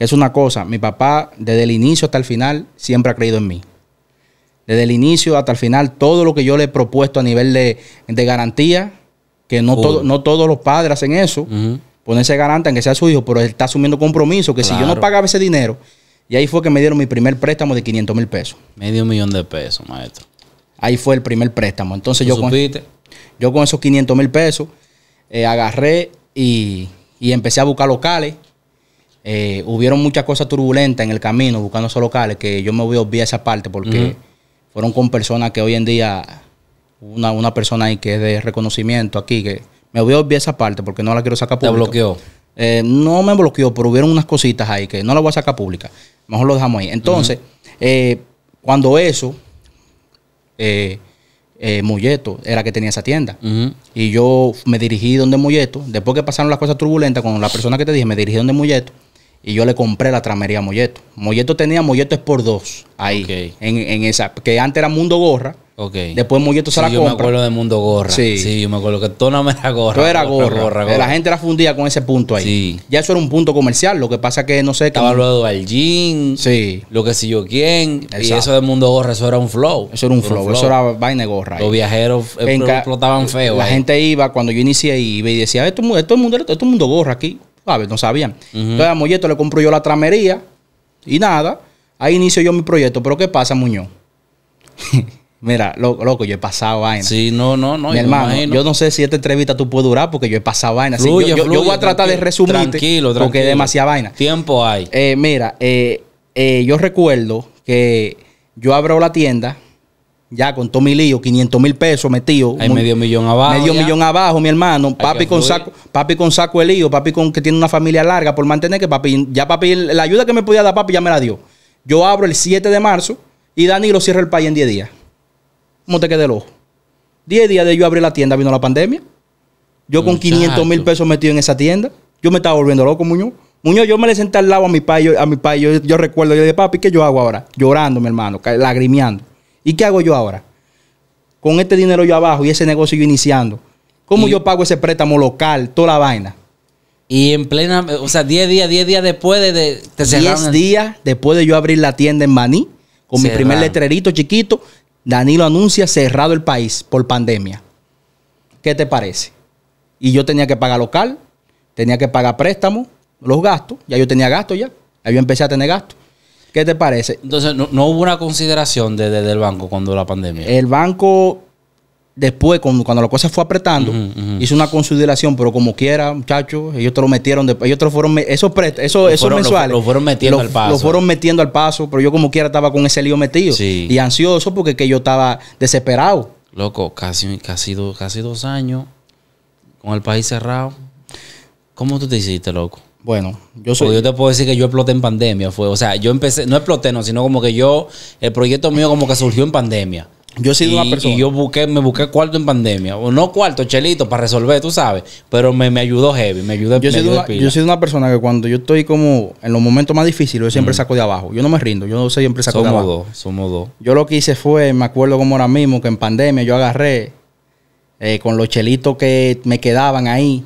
es una cosa, mi papá desde el inicio hasta el final siempre ha creído en mí. Desde el inicio hasta el final, todo lo que yo le he propuesto a nivel de, de garantía, que no, todo, no todos los padres hacen eso, ponerse garante en que sea su hijo, pero él está asumiendo compromiso, que si yo no pagaba ese dinero, y ahí fue que me dieron mi primer préstamo de 500 mil pesos. Medio millón de pesos, maestro. Ahí fue el primer préstamo. Entonces yo con, yo con esos 500 mil pesos eh, agarré y, y, empecé a buscar locales. Eh, hubieron muchas cosas turbulentas en el camino buscando esos locales que yo me voy a olvidar esa parte porque fueron con personas que hoy en día, una, persona ahí que es de reconocimiento aquí, que me voy a olvidar esa parte porque no la quiero sacar pública. ¿Te bloqueó? Eh, no me bloqueó, pero hubieron unas cositas ahí que no la voy a sacar pública. Mejor lo dejamos ahí. Entonces, eh, cuando eso, eh, Mulleto era que tenía esa tienda. Y yo me dirigí donde Mulleto. Después que pasaron las cosas turbulentas con la persona que te dije, me dirigí donde Mulleto y yo le compré la tramería a Molleto. Molleto tenía Molleto es por dos ahí. En, en, esa, que antes era Mundo Gorra. Después Molleto se la yo compra. Yo me acuerdo de Mundo Gorra. Sí. sí yo me acuerdo que todo no me era gorra. Todo era gorra. gorra, eh, La gente la fundía con ese punto ahí. Sí. Ya eso era un punto comercial. Lo que pasa que no sé. qué. Estaba luego al jean. Sí. Lo que si yo quién. Y eso de Mundo Gorra, eso era un flow. Eso era un, flow. Eso era vaina gorra. Los viajeros eh, explotaban feo. La gente iba, cuando yo inicié, iba y decía, esto, esto, Mundo, esto es Mundo Gorra aquí. No sabían. Entonces a le compro yo la tramería y nada. Ahí inicio yo mi proyecto. Pero ¿qué pasa, Muñoz? Mira, loco, yo he pasado vaina. Sí, no, no, no. Mi yo hermano, yo no sé si esta entrevista tú puedes durar porque yo he pasado vaina. Fluye, yo, voy a tratar de resumirte tranquilo, tranquilo. porque es demasiada vaina. Tiempo hay. Eh, mira, eh, eh, yo recuerdo que yo abro la tienda ya con mi Lío, 500 mil pesos metido. Hay medio millón abajo. Medio millón abajo, mi hermano. papi con, saco, papi con saco el lío, papi con que tiene una familia larga por mantener que papi, ya papi, la ayuda que me podía dar papi ya me la dio. Yo abro el 7 de marzo y Danilo cierra el país en 10 días. ¿Cómo te quedé el ojo? 10 días de yo abrir la tienda, vino la pandemia. Yo con 500 mil pesos metido en esa tienda. Yo me estaba volviendo loco, Muñoz. Muñoz, yo me le senté al lado a mi padre, yo, a mi yo, yo recuerdo, yo dije, papi, ¿qué yo hago ahora? Llorando, mi hermano, lagrimeando. ¿Y qué hago yo ahora? Con este dinero yo abajo y ese negocio yo iniciando. ¿Cómo yo pago ese préstamo local, toda la vaina? Y en plena, o sea, 10 días, 10 días después de... 10 días después de yo abrir la tienda en Maní, con mi primer letrerito chiquito, Danilo anuncia cerrado el país por pandemia. ¿Qué te parece? Y yo tenía que pagar local, tenía que pagar préstamo, los gastos, ya yo tenía gastos ya, ya yo empecé a tener gastos. ¿Qué te parece? Entonces, no, hubo una consideración desde el banco cuando la pandemia. El banco, después, cuando, la cosa fue apretando, hizo una consideración, pero como quiera, muchachos, ellos te lo metieron, ellos te lo fueron, esos, mensuales. Lo, fueron metiendo al paso. Lo fueron metiendo al paso, pero yo como quiera estaba con ese lío metido. Y ansioso porque que yo estaba desesperado. Loco, casi, casi dos años con el país cerrado. ¿Cómo tú te hiciste, loco? Bueno, yo pues soy. yo te puedo decir que yo exploté en pandemia, fue. O sea, yo empecé, no exploté, no, sino como que yo, el proyecto mío como que surgió en pandemia. Yo he sido una persona. Y yo busqué, me busqué cuarto en pandemia. O no cuarto, chelito, para resolver, tú sabes. Pero me, ayudó heavy, me ayudó yo he Yo una persona que cuando yo estoy como en los momentos más difíciles, yo siempre mm. saco de abajo. Yo no me rindo, yo siempre saco de abajo. Somos dos, somos dos. Yo lo que hice fue, me acuerdo como ahora mismo, que en pandemia yo agarré eh, con los chelitos que me quedaban ahí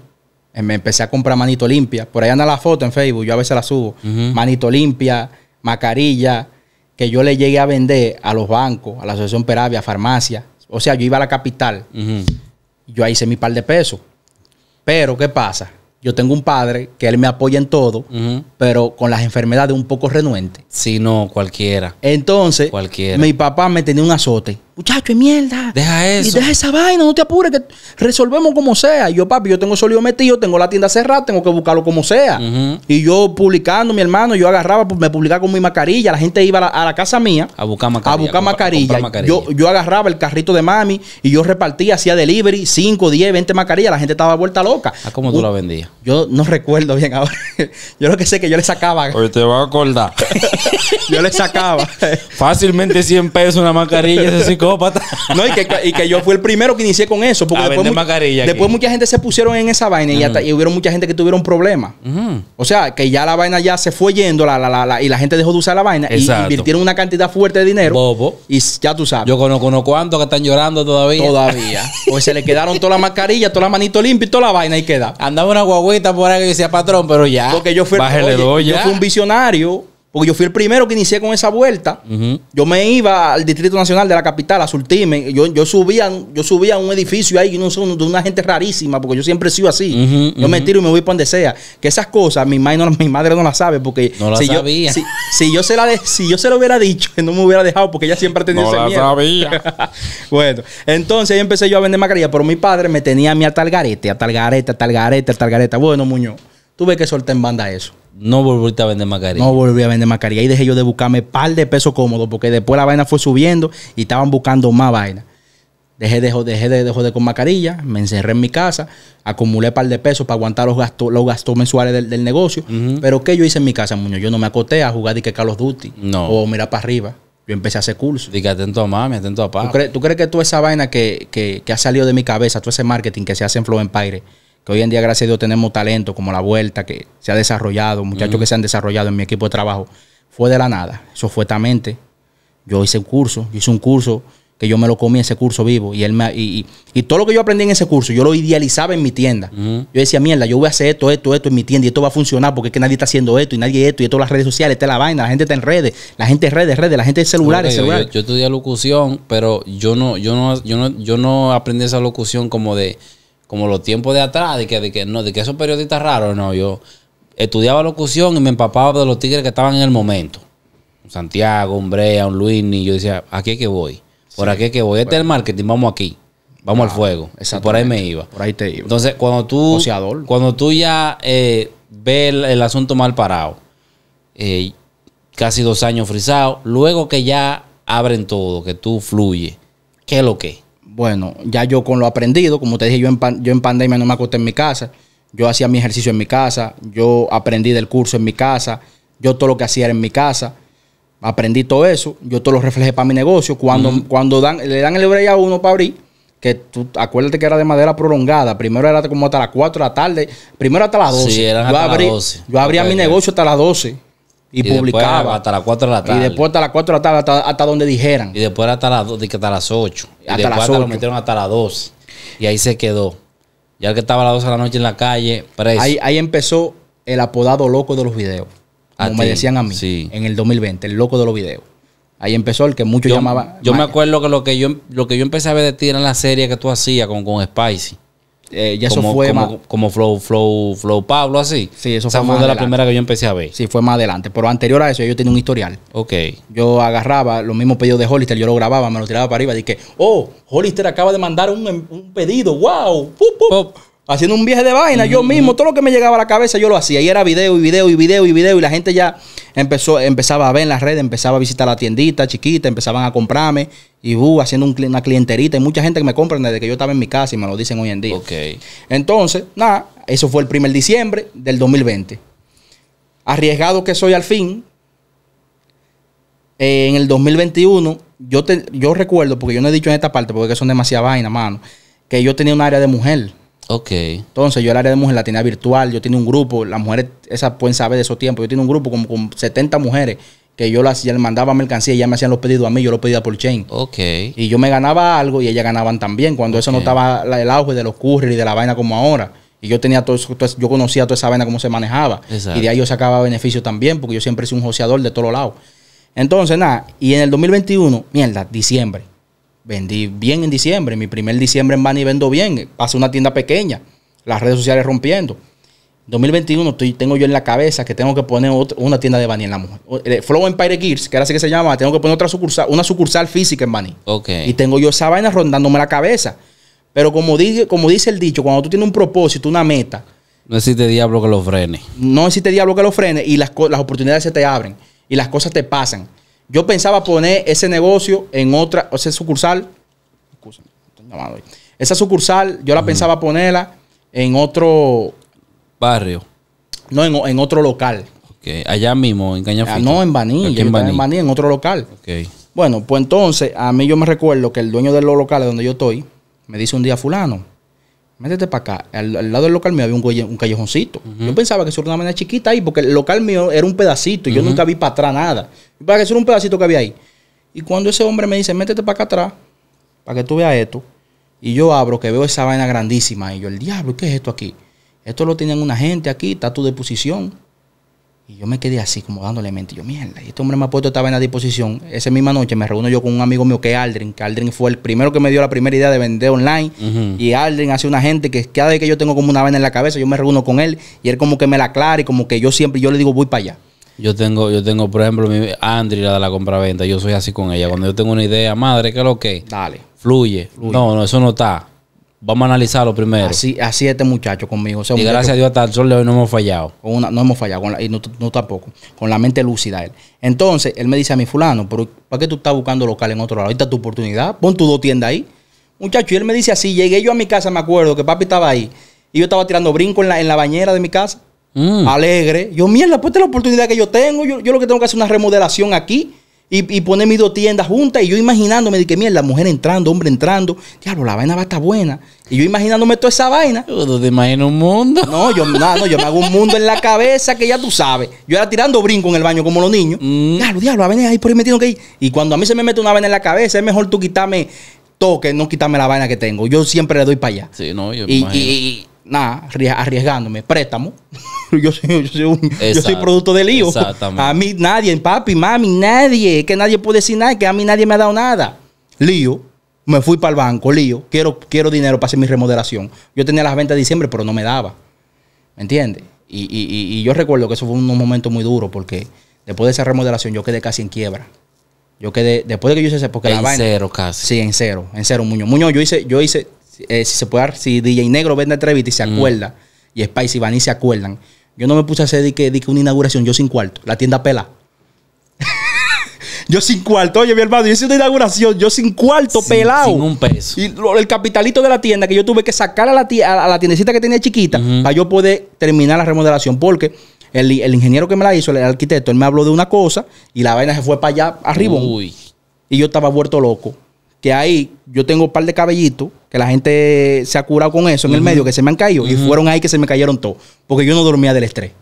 eh, me empecé a comprar manito limpia. Por ahí anda la foto en Facebook, yo a veces la subo. Manito limpia, mascarilla, que yo le llegué a vender a los bancos, a la Asociación Peravia, a farmacia. O sea, yo iba a la capital. Yo ahí hice mi par de pesos. Pero, ¿qué pasa? Yo tengo un padre que él me apoya en todo, pero con las enfermedades un poco renuente. Si no, cualquiera. Entonces, mi papá me tenía un azote muchacho, es mierda. Deja eso. Y deja esa vaina, no te apures, que resolvemos como sea. yo, papi, yo tengo solido metido, tengo la tienda cerrada, tengo que buscarlo como sea. Y yo publicando, mi hermano, yo agarraba, pues, me publicaba con mi mascarilla. La gente iba a la, casa mía a buscar mascarilla. A buscar mascarilla. Yo, yo agarraba el carrito de mami y yo repartía, hacía delivery, 5, 10, 20 mascarillas. La gente estaba vuelta loca. ¿a ah, ¿cómo tú la vendías? Yo no recuerdo bien ahora. yo lo que sé que yo le sacaba. te vas a acordar. yo le sacaba. Fácilmente 100 pesos una mascarilla, ese 5 no, y que, yo fui el primero que inicié con eso. Porque después, mucha gente se pusieron en esa vaina y, hasta, hubieron mucha gente que tuvieron problemas. O sea, que ya la vaina ya se fue yendo la, la, y la gente dejó de usar la vaina y invirtieron una cantidad fuerte de dinero. Y ya tú sabes. Yo conozco unos cuantos que están llorando todavía. Todavía. pues se le quedaron todas las mascarillas, todas las manitos limpias y toda la vaina y queda. Andaba una guagüita por ahí que decía patrón, pero ya. Porque yo fui, yo fui un visionario porque yo fui el primero que inicié con esa vuelta. Yo me iba al Distrito Nacional de la capital a surtirme. Yo, yo, subía, yo subía a un edificio ahí, no de una gente rarísima, porque yo siempre he sido así. yo me tiro y me voy para donde sea. Que esas cosas mi, madre no, las sabe, porque si, yo, sabía. Si, yo se la si yo se lo hubiera dicho, no me hubiera dejado, porque ella siempre ha tenido ese miedo. sabía. bueno, entonces ahí empecé yo a vender macarilla pero mi padre me tenía a mí a tal garete, a tal garete, a tal garete, a tal garete. Bueno, Muñoz, tuve que soltar en banda eso no volví a vender mascarilla. No volví a vender mascarilla. Y dejé yo de buscarme par de pesos cómodos porque después la vaina fue subiendo y estaban buscando más vaina. Dejé de, dejé de, de joder con mascarilla, me encerré en mi casa, acumulé par de pesos para aguantar los gastos, los gastos mensuales del, negocio. Pero ¿qué yo hice en mi casa, Muñoz? Yo no me acoté a jugar de que Carlos dutti no. o mirar para arriba. Yo empecé a hacer cursos. Dije atento a mami, atento a papá. ¿Tú, crees, que tú esa vaina que, que, que, ha salido de mi cabeza, todo ese marketing que se hace en Flow Empire, que hoy en día, gracias a Dios, tenemos talento como la vuelta que se ha desarrollado, muchachos que se han desarrollado en mi equipo de trabajo, fue de la nada. Eso fue mente. Yo hice un curso, hice un curso que yo me lo comí ese curso vivo y él me, y, todo lo que yo aprendí en ese curso yo lo idealizaba en mi tienda. Yo decía, "Mierda, yo voy a hacer esto, esto, esto en mi tienda y esto va a funcionar porque es que nadie está haciendo esto y nadie esto y todas las redes sociales, está la vaina, la gente está en redes, la gente en redes, redes, la gente es celulares, Yo, estudié locución, pero yo no yo no yo no yo no aprendí esa locución como de como los tiempos de atrás, de que, no, de que esos periodistas raros, no, yo estudiaba locución y me empapaba de los tigres que estaban en el momento. Santiago, un Brea, un ni yo decía, aquí es que voy, por aquí es que voy, este es el marketing, vamos aquí. Vamos al ah, fuego. Y por ahí me iba. Por ahí te iba. Entonces, cuando tú, cuando tú ya eh, ves el, asunto mal parado, eh, casi dos años frisado, luego que ya abren todo, que tú fluye, ¿qué es lo que? bueno, ya yo con lo aprendido, como te dije, yo en, yo en pandemia no me acosté en mi casa, yo hacía mi ejercicio en mi casa, yo aprendí del curso en mi casa, yo todo lo que hacía era en mi casa, aprendí todo eso, yo todo lo reflejé para mi negocio. Cuando, cuando dan, le dan el libre a uno para abrir, que tú acuérdate que era de madera prolongada, primero era como hasta las 4 de la tarde, primero hasta las 12. yo, abría mi negocio hasta las 12. Y, publicaba. Hasta las 4 de la tarde. Y después hasta las 4 de la tarde, hasta, donde dijeran. Y después hasta las, hasta las 8. Y hasta después las lo metieron hasta las 12. Y ahí se quedó. Ya que estaba a las 12 de la noche en la calle, preso. Ahí, empezó el apodado loco de los videos. Como me decían a mí. En el 2020, el loco de los videos. Ahí empezó el que muchos llamaba llamaban. Yo me acuerdo que lo que yo, lo que yo empecé a ver de ti era la serie que tú hacías con, con Spicy. Eh, ya eso fue como, más... como Flow, Flow, Flow Pablo, así. Sí, eso fue, de la primera que yo empecé a ver. Sí, fue más adelante. Pero anterior a eso, yo tenía un historial. Ok. Yo agarraba los mismos pedidos de Hollister, yo lo grababa, me lo tiraba para arriba. Dije, oh, Hollister acaba de mandar un, em, pedido. ¡Wow! ¡Pup, pup! haciendo un viaje de vaina. Yo mismo, todo lo que me llegaba a la cabeza, yo lo hacía. Y era video y video y video y video. Y la gente ya empezó, empezaba a ver en las redes, empezaba a visitar la tiendita chiquita, empezaban a comprarme. Y uh, haciendo una clienterita. Y mucha gente que me compra desde que yo estaba en mi casa y me lo dicen hoy en día. Ok. Entonces, nada, eso fue el primer diciembre del 2020. Arriesgado que soy al fin. Eh, en el 2021, yo, te, yo recuerdo, porque yo no he dicho en esta parte, porque son demasiada vaina, mano, que yo tenía un área de mujer Ok. Entonces, yo el área de mujer tenía virtual, yo tenía un grupo, las mujeres, esas pueden saber de esos tiempos, yo tenía un grupo como con 70 mujeres que yo las, ya les mandaba mercancía, ya me hacían los pedidos a mí, yo los pedía por chain. Ok. Y yo me ganaba algo y ellas ganaban también, cuando eso no estaba el auge de los currículos y de la vaina como ahora. Y yo tenía todo, yo conocía toda esa vaina, cómo se manejaba. Exacto. Y de ahí yo sacaba beneficio también, porque yo siempre soy un joseador de todos lados. Entonces, nada, y en el 2021, mierda, diciembre vendí bien en diciembre. Mi primer diciembre en Bani vendo bien. Pasé una tienda pequeña. Las redes sociales rompiendo. 2021 tengo yo en la cabeza que tengo que poner una tienda de Bani en la mujer. Eh, Flow Empire Gears, que ahora sí que se llama, tengo que poner otra sucursal, una sucursal física en Bani. Okay. Y tengo yo esa vaina rondándome la cabeza. Pero como, dice, como dice el dicho, cuando tú tienes un propósito, una meta. No existe diablo que lo frene. No existe diablo que lo frene y las, las oportunidades se te abren y las cosas te pasan. Yo pensaba poner ese negocio en otra, o sea, sucursal. Esa sucursal, yo la pensaba ponerla en otro barrio. No, en, otro local. Allá mismo, en ah, no, en Baní. En Baní. en otro local. Bueno, pues entonces, a mí yo me recuerdo que el dueño de los locales donde yo estoy me dice un día, Fulano, métete para acá. Al, lado del local mío había un, un callejoncito. Yo pensaba que eso era una manera chiquita ahí, porque el local mío era un pedacito. Y Yo nunca vi para atrás nada. Para que eso era un pedacito que había ahí. Y cuando ese hombre me dice, métete para acá atrás, para que tú veas esto. Y yo abro, que veo esa vaina grandísima. Y yo, el diablo, ¿qué es esto aquí? Esto lo tenían una gente aquí, está tu deposición y yo me quedé así, como dándole mente. Yo, mierda, y este hombre me ha puesto esta vena a disposición. Esa misma noche me reúno yo con un amigo mío que es Aldrin, que Aldrin fue el primero que me dio la primera idea de vender online. Y Aldrin hace una gente que cada vez que yo tengo como una vena en la cabeza, yo me reúno con él y él como que me la aclara y como que yo siempre, yo le digo, voy para allá. Yo tengo, yo tengo, por ejemplo, mi Andri, la de la compraventa, yo soy así con ella. Cuando yo tengo una idea, madre, que es lo que? Dale. Fluye. fluye. No, no, eso no está. Vamos a analizarlo primero. Así, así este muchacho conmigo. y gracias a Dios hasta el sol de hoy no hemos fallado. no hemos fallado, y no, tampoco. Con la mente lúcida él. Entonces, él me dice a mi fulano, pero ¿para qué tú estás buscando local en otro lado? Ahorita está tu oportunidad, pon tus dos tiendas ahí. Muchacho, y él me dice así, llegué yo a mi casa, me acuerdo que papi estaba ahí. Y yo estaba tirando brinco en la, bañera de mi casa. Mm. Alegre. Yo, mierda, pues esta es la oportunidad que yo tengo. Yo, yo lo que tengo que hacer es una remodelación aquí y, y poner mis dos tiendas juntas. Y yo imaginándome de que mierda, mujer entrando, hombre entrando. Diablo, la vaina va a estar buena. Y yo imaginándome toda esa vaina. Yo te imagino un mundo. No, yo, no, yo me hago un mundo en la cabeza que ya tú sabes. Yo era tirando brinco en el baño como los niños. Mm. Diablo, diablo, la vaina ahí por ahí metiendo que ir. Y cuando a mí se me mete una vaina en la cabeza, es mejor tú quitarme toque, no quitarme la vaina que tengo. Yo siempre le doy para allá. Sí, no, yo imagino. y nada, arriesgándome, préstamo. yo, soy, producto de lío. A mí nadie, papi, mami, nadie, que nadie puede decir nada, que a mí nadie me ha dado nada. Lío, me fui para el banco, lío, quiero, quiero dinero para hacer mi remodelación. Yo tenía las ventas de diciembre, pero no me daba. ¿Me entiendes? Y, yo recuerdo que eso fue un, momento muy duro porque después de esa remodelación yo quedé casi en quiebra. Yo quedé, después de que yo hice ese, porque la vaina. En cero casi. Sí, en cero, en cero, Muñoz. Muñoz, yo hice, yo hice eh, si se puede si DJ Negro vende entrevista y se mm. acuerda, y Spice y Vanny se acuerdan. Yo no me puse a hacer que, una inauguración, yo sin cuarto, la tienda pela. yo sin cuarto, oye, mi hermano, yo hice una inauguración, yo sin cuarto, pelao pelado. Sin un peso. Y el capitalito de la tienda que yo tuve que sacar a la, a la tiendecita que tenía chiquita para yo poder terminar la remodelación, porque el, el, ingeniero que me la hizo, el arquitecto, él me habló de una cosa y la vaina se fue para allá arriba. Uy. Y yo estaba vuelto loco que ahí yo tengo un par de cabellitos que la gente se ha curado con eso en el medio, que se me han caído. Y fueron ahí que se me cayeron todos. Porque yo no dormía del estrés.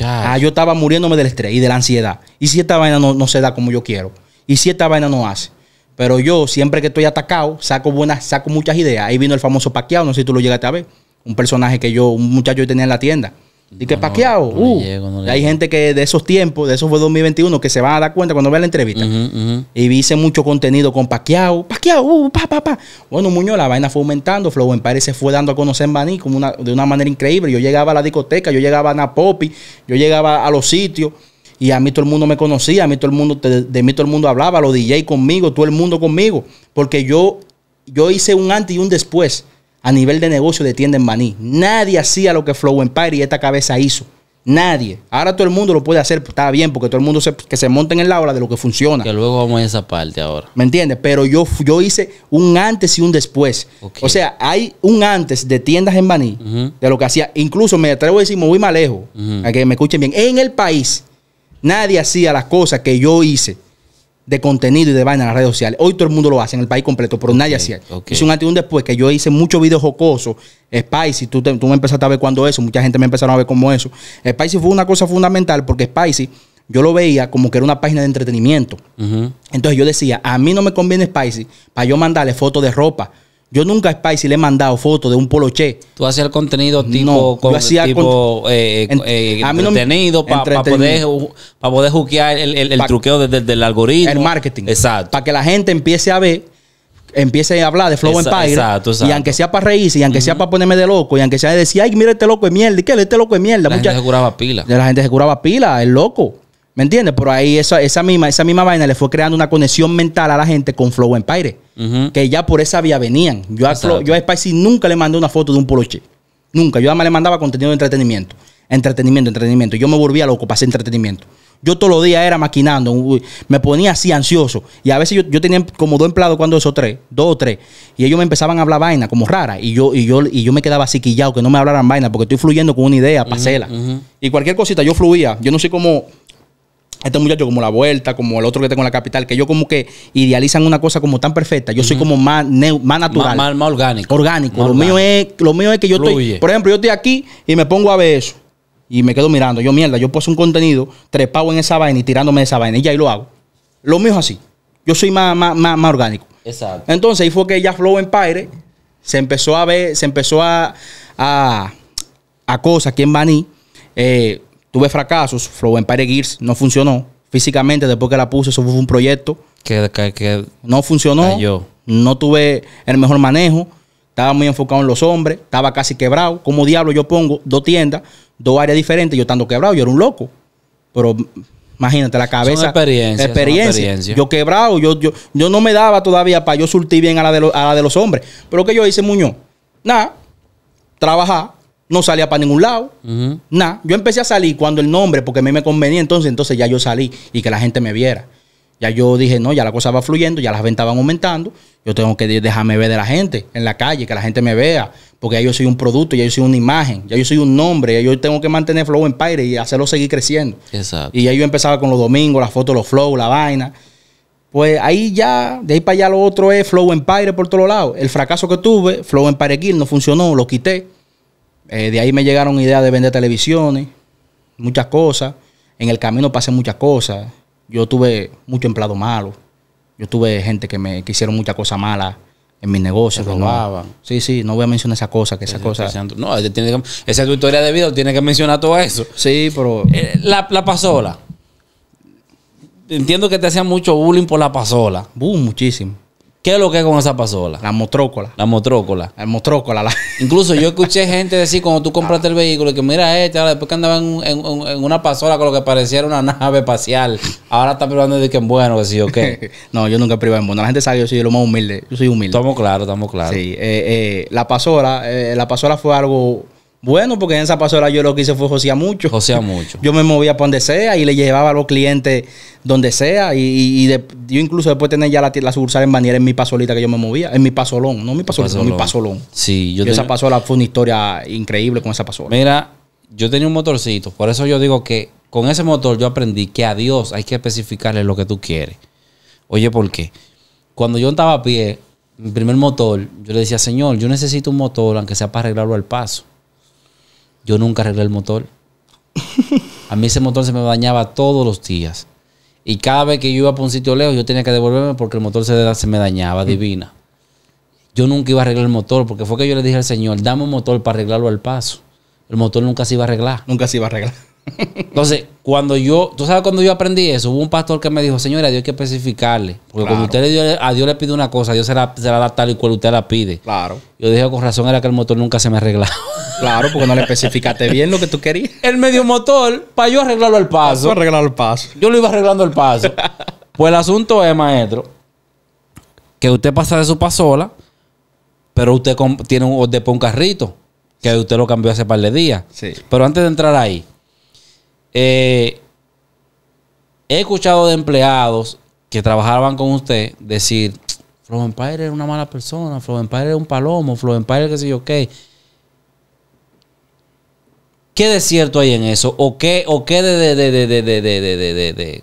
Ah, yo estaba muriéndome del estrés y de la ansiedad. Y si esta vaina no, no, se da como yo quiero. Y si esta vaina no hace. Pero yo, siempre que estoy atacado, saco buenas, saco muchas ideas. Ahí vino el famoso paqueado, no sé si tú lo llegaste a ver. Un personaje que yo, un muchacho que tenía en la tienda y que paqueado. Uh. hay gente que de esos tiempos, de esos fue 2021, que se van a dar cuenta cuando vean la entrevista. Y hice mucho contenido con paqueado, paqueado, uh, pa, pa, pa. Bueno, Muñoz, la vaina fue aumentando. Flow Empire se fue dando a conocer en como una, de una manera increíble. Yo llegaba a la discoteca, yo llegaba a Napopi, yo llegaba a los sitios. Y a mí todo el mundo me conocía, a mí todo el mundo, de, de mí todo el mundo hablaba, los DJ conmigo, todo el mundo conmigo. Porque yo, yo hice un antes y un después a nivel de negocio de tienda en Baní. Nadie hacía lo que Flow Empire y esta cabeza hizo. Nadie. Ahora todo el mundo lo puede hacer, pues, está bien, porque todo el mundo se, que se monta en la aula de lo que funciona. Que luego vamos a esa parte ahora. ¿Me entiendes? Pero yo, yo hice un antes y un después. O sea, hay un antes de tiendas en Baní, de lo que hacía. Incluso me atrevo a decir, me voy más lejos, a que me escuchen bien. En el país, nadie hacía las cosas que yo hice de contenido y de vaina en las redes sociales. Hoy todo el mundo lo hace en el país completo, pero nadie hacía. Hice un antes y un después que yo hice muchos videos jocosos. Spicy, tú, tú me empezaste a ver cuando eso, mucha gente me empezaron a ver como eso. Spicy fue una cosa fundamental porque Spicy yo lo veía como que era una página de entretenimiento. Entonces yo decía, a mí no me conviene Spicy para yo mandarle fotos de ropa yo nunca a Spicy le he mandado fotos de un poloche. Tú hacías el contenido tipo, con, tipo eh, eh, eh para poder, pa el, truqueo desde el algoritmo. El marketing. Exacto. Para que la gente empiece a ver, empiece a hablar de Flow Empire. Exacto, exacto. Y aunque sea para reírse, y aunque sea para ponerme de loco, y aunque sea de decir, ay, mira este loco de mierda, y que este loco de mierda. La gente se curaba pila. La gente se curaba pila, el loco. ¿Me entiendes? Por ahí esa, esa, misma, esa misma vaina le fue creando una conexión mental a la gente con Flow Empire. Que ya por esa vía venían. Yo a, yo nunca le mandé una foto de un poloche. Nunca. Yo además le mandaba contenido de entretenimiento. Entretenimiento, entretenimiento. Yo me volvía loco para hacer entretenimiento. Yo todos los días era maquinando. me ponía así ansioso. Y a veces yo, tenía como dos empleados cuando esos tres, dos o tres. Y ellos me empezaban a hablar vaina como rara. Y yo, y yo, y yo me quedaba así quillado, que no me hablaran vaina, porque estoy fluyendo con una idea, pasela. Y cualquier cosita, yo fluía. Yo no sé cómo este muchacho como la vuelta, como el otro que tengo en la capital, que yo como que idealizan una cosa como tan perfecta. Yo soy como más, más natural. Más, orgánico. Orgánico. lo, Mío es, lo mío que yo estoy, por ejemplo, yo estoy aquí y me pongo a ver eso. Y me quedo mirando. Yo, mierda, yo puse un contenido trepado en esa vaina y tirándome de esa vaina. Y ya ahí lo hago. Lo mío es así. Yo soy más, orgánico. Exacto. Entonces ahí fue que ya Flow Empire se empezó a ver, se empezó a, a, a cosas aquí en Baní. Eh, Tuve fracasos. Flow Empire Gears no funcionó. Físicamente, después que la puse, eso fue un proyecto. Que, no funcionó. No tuve el mejor manejo. Estaba muy enfocado en los hombres. Estaba casi quebrado. Como diablo yo pongo dos tiendas, dos áreas diferentes. Yo estando quebrado, yo era un loco. Pero Imagínate la cabeza. experiencia, experiencia. Yo quebrado, yo, yo, yo no me daba todavía para yo surtir bien a la, de los hombres. Pero que yo hice, Muñoz, nada, trabajar, no salía para ningún lado. Nada. Yo empecé a salir cuando el nombre, porque a mí me convenía entonces, entonces ya yo salí y que la gente me viera. Ya yo dije, no, ya la cosa va fluyendo, ya las ventas van aumentando. Yo tengo que dejarme ver de la gente en la calle, que la gente me vea, porque ya yo soy un producto, ya yo soy una imagen, ya yo soy un nombre, ya yo tengo que mantener flow Empire y hacerlo seguir creciendo. Exacto. Y ya yo empezaba con los domingos, las fotos, los flows, la vaina. Pues ahí ya, de ahí para allá lo otro es Flow Empire por todos lados. El fracaso que tuve, Flow Empire Kill, no funcionó, lo quité. Eh, de ahí me llegaron ideas de vender televisiones, muchas cosas. En el camino pasé muchas cosas. Yo tuve mucho empleado malo. Yo tuve gente que me quisieron hicieron muchas cosas malas en mis negocios. sí, sí, no voy a mencionar esa cosa, que esa es cosa. No, tiene esa de vida tiene que mencionar todo eso. Sí, pero. Eh, la, la pasola. Entiendo que te hacían mucho bullying por la pasola. Boom, muchísimo. ¿Qué es lo que es con esa pasola? La motrócola. La motrócola. La motrócola. La... Incluso yo escuché gente decir cuando tú compraste el vehículo que mira este, después que andaba en, una pasola con lo que pareciera una nave espacial, ahora está privando de que es bueno, que sí o qué. no, yo nunca privé en bueno. La gente sabe, yo soy lo más humilde. Yo soy humilde. Estamos claros, estamos claros. Sí, eh, eh, la pasola, eh, la pasola fue algo bueno, porque en esa pasola yo lo que hice fue josear mucho. Josear mucho. Yo me movía para donde sea y le llevaba a los clientes donde sea. Y, yo incluso después tenía ya la, la sucursal en manera en mi pasolita que yo me movía. En mi pasolón. No mi pasolón, no, mi pasolón. Sí, yo, Esa pasola fue una historia increíble con esa pasola. Mira, yo tenía un motorcito. Por eso yo digo que con ese motor yo aprendí que a Dios hay que especificarle lo que tú quieres. Oye, ¿por qué? Cuando yo estaba a pie, mi primer motor, yo le decía, Señor, yo necesito un motor, aunque sea para arreglarlo al paso. Yo nunca arreglé el motor. A mí ese motor se me dañaba todos los días. Y cada vez que yo iba por un sitio lejos, yo tenía que devolverme porque el motor se, se me dañaba, divina. Yo nunca iba a arreglar el motor porque fue que yo le dije al Señor, dame un motor para arreglarlo al paso. El motor nunca se iba a arreglar. Nunca se iba a arreglar. Entonces, cuando yo, tú sabes cuando yo aprendí eso, hubo un pastor que me dijo, señora, Dios hay que especificarle. Porque cuando usted le a Dios le pide una cosa, Dios se la, da tal y cual usted la pide. Claro. Yo dije, con razón era que el motor nunca se me arreglaba. Claro, porque no le especificaste bien lo que tú querías. El medio motor, para yo arreglarlo al paso. arreglarlo al paso. Yo lo iba arreglando al paso. pues el asunto es, maestro, que usted pasa de su pasola, pero usted tiene un, después un carrito, que usted lo cambió hace par de días. Sí. Pero antes de entrar ahí he escuchado de empleados que trabajaban con usted decir, Flow Empire era una mala persona, Flow Empire era un palomo, Flow Empire qué sé yo ok ¿Qué de cierto hay en eso? ¿O qué, o qué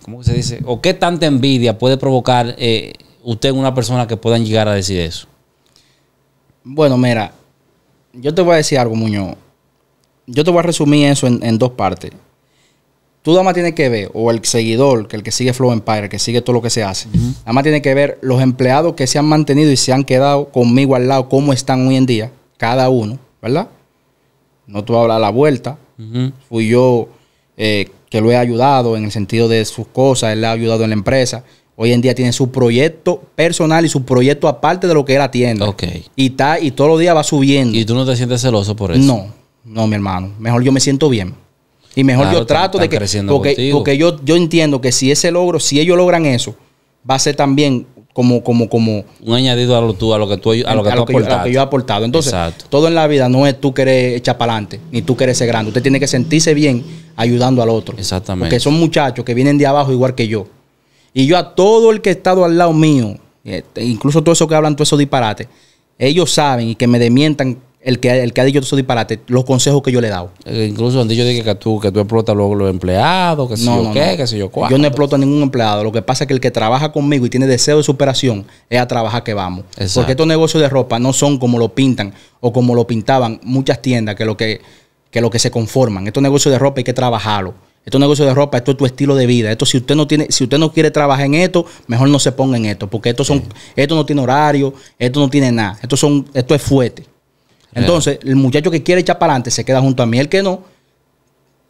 ¿cómo se dice? ¿O qué tanta envidia puede provocar usted en una persona que puedan llegar a decir eso? Bueno, mira, yo te voy a decir algo, Muñoz. Yo te voy a resumir eso en dos partes tú nada más tienes que ver, o el seguidor, que el que sigue Flow Empire, que sigue todo lo que se hace, nada más tiene que ver los empleados que se han mantenido y se han quedado conmigo al lado, cómo están hoy en día, cada uno, ¿verdad? No tú voy a la vuelta. Fui yo eh, que lo he ayudado en el sentido de sus cosas, él le ha ayudado en la empresa. Hoy en día tiene su proyecto personal y su proyecto aparte de lo que él tienda. Ok. Y, está, y todos los días va subiendo. ¿Y tú no te sientes celoso por eso? No, no, mi hermano. Mejor yo me siento bien. Y mejor yo trato de que. Porque, yo, yo entiendo que si ese logro, si ellos logran eso, va a ser también como, como, como. Un añadido a lo, tú, a lo que tú, a lo a lo que yo, he aportado. Entonces, todo en la vida no es tú querer echar para adelante, ni tú querer ser grande. Usted tiene que sentirse bien ayudando al otro. Exactamente. Porque son muchachos que vienen de abajo igual que yo. Y yo a todo el que ha estado al lado mío, eh, incluso todo eso que hablan, todo esos disparates, ellos saben y que me demientan el que, el que ha dicho todo disparate, los consejos que yo le he dado. Eh, incluso incluso yo dije que tú, que tú explotas Luego los empleados, que no, yo no, qué, que yo Yo no exploto a ningún empleado. Lo que pasa es que el que trabaja conmigo y tiene deseo de superación es a trabajar que vamos. Porque estos negocios de ropa no son como lo pintan o como lo pintaban muchas tiendas que lo que, que, lo que se conforman. Estos negocios de ropa hay que trabajarlo. Estos negocios de ropa, esto es tu estilo de vida. Esto, si usted no tiene, si usted no quiere trabajar en esto, mejor no se ponga en esto. Porque esto son, esto no tiene horario, esto no tiene nada. Esto son, esto es fuerte. Eh. Entonces, el muchacho que quiere echar para adelante se queda junto a mí, el que no,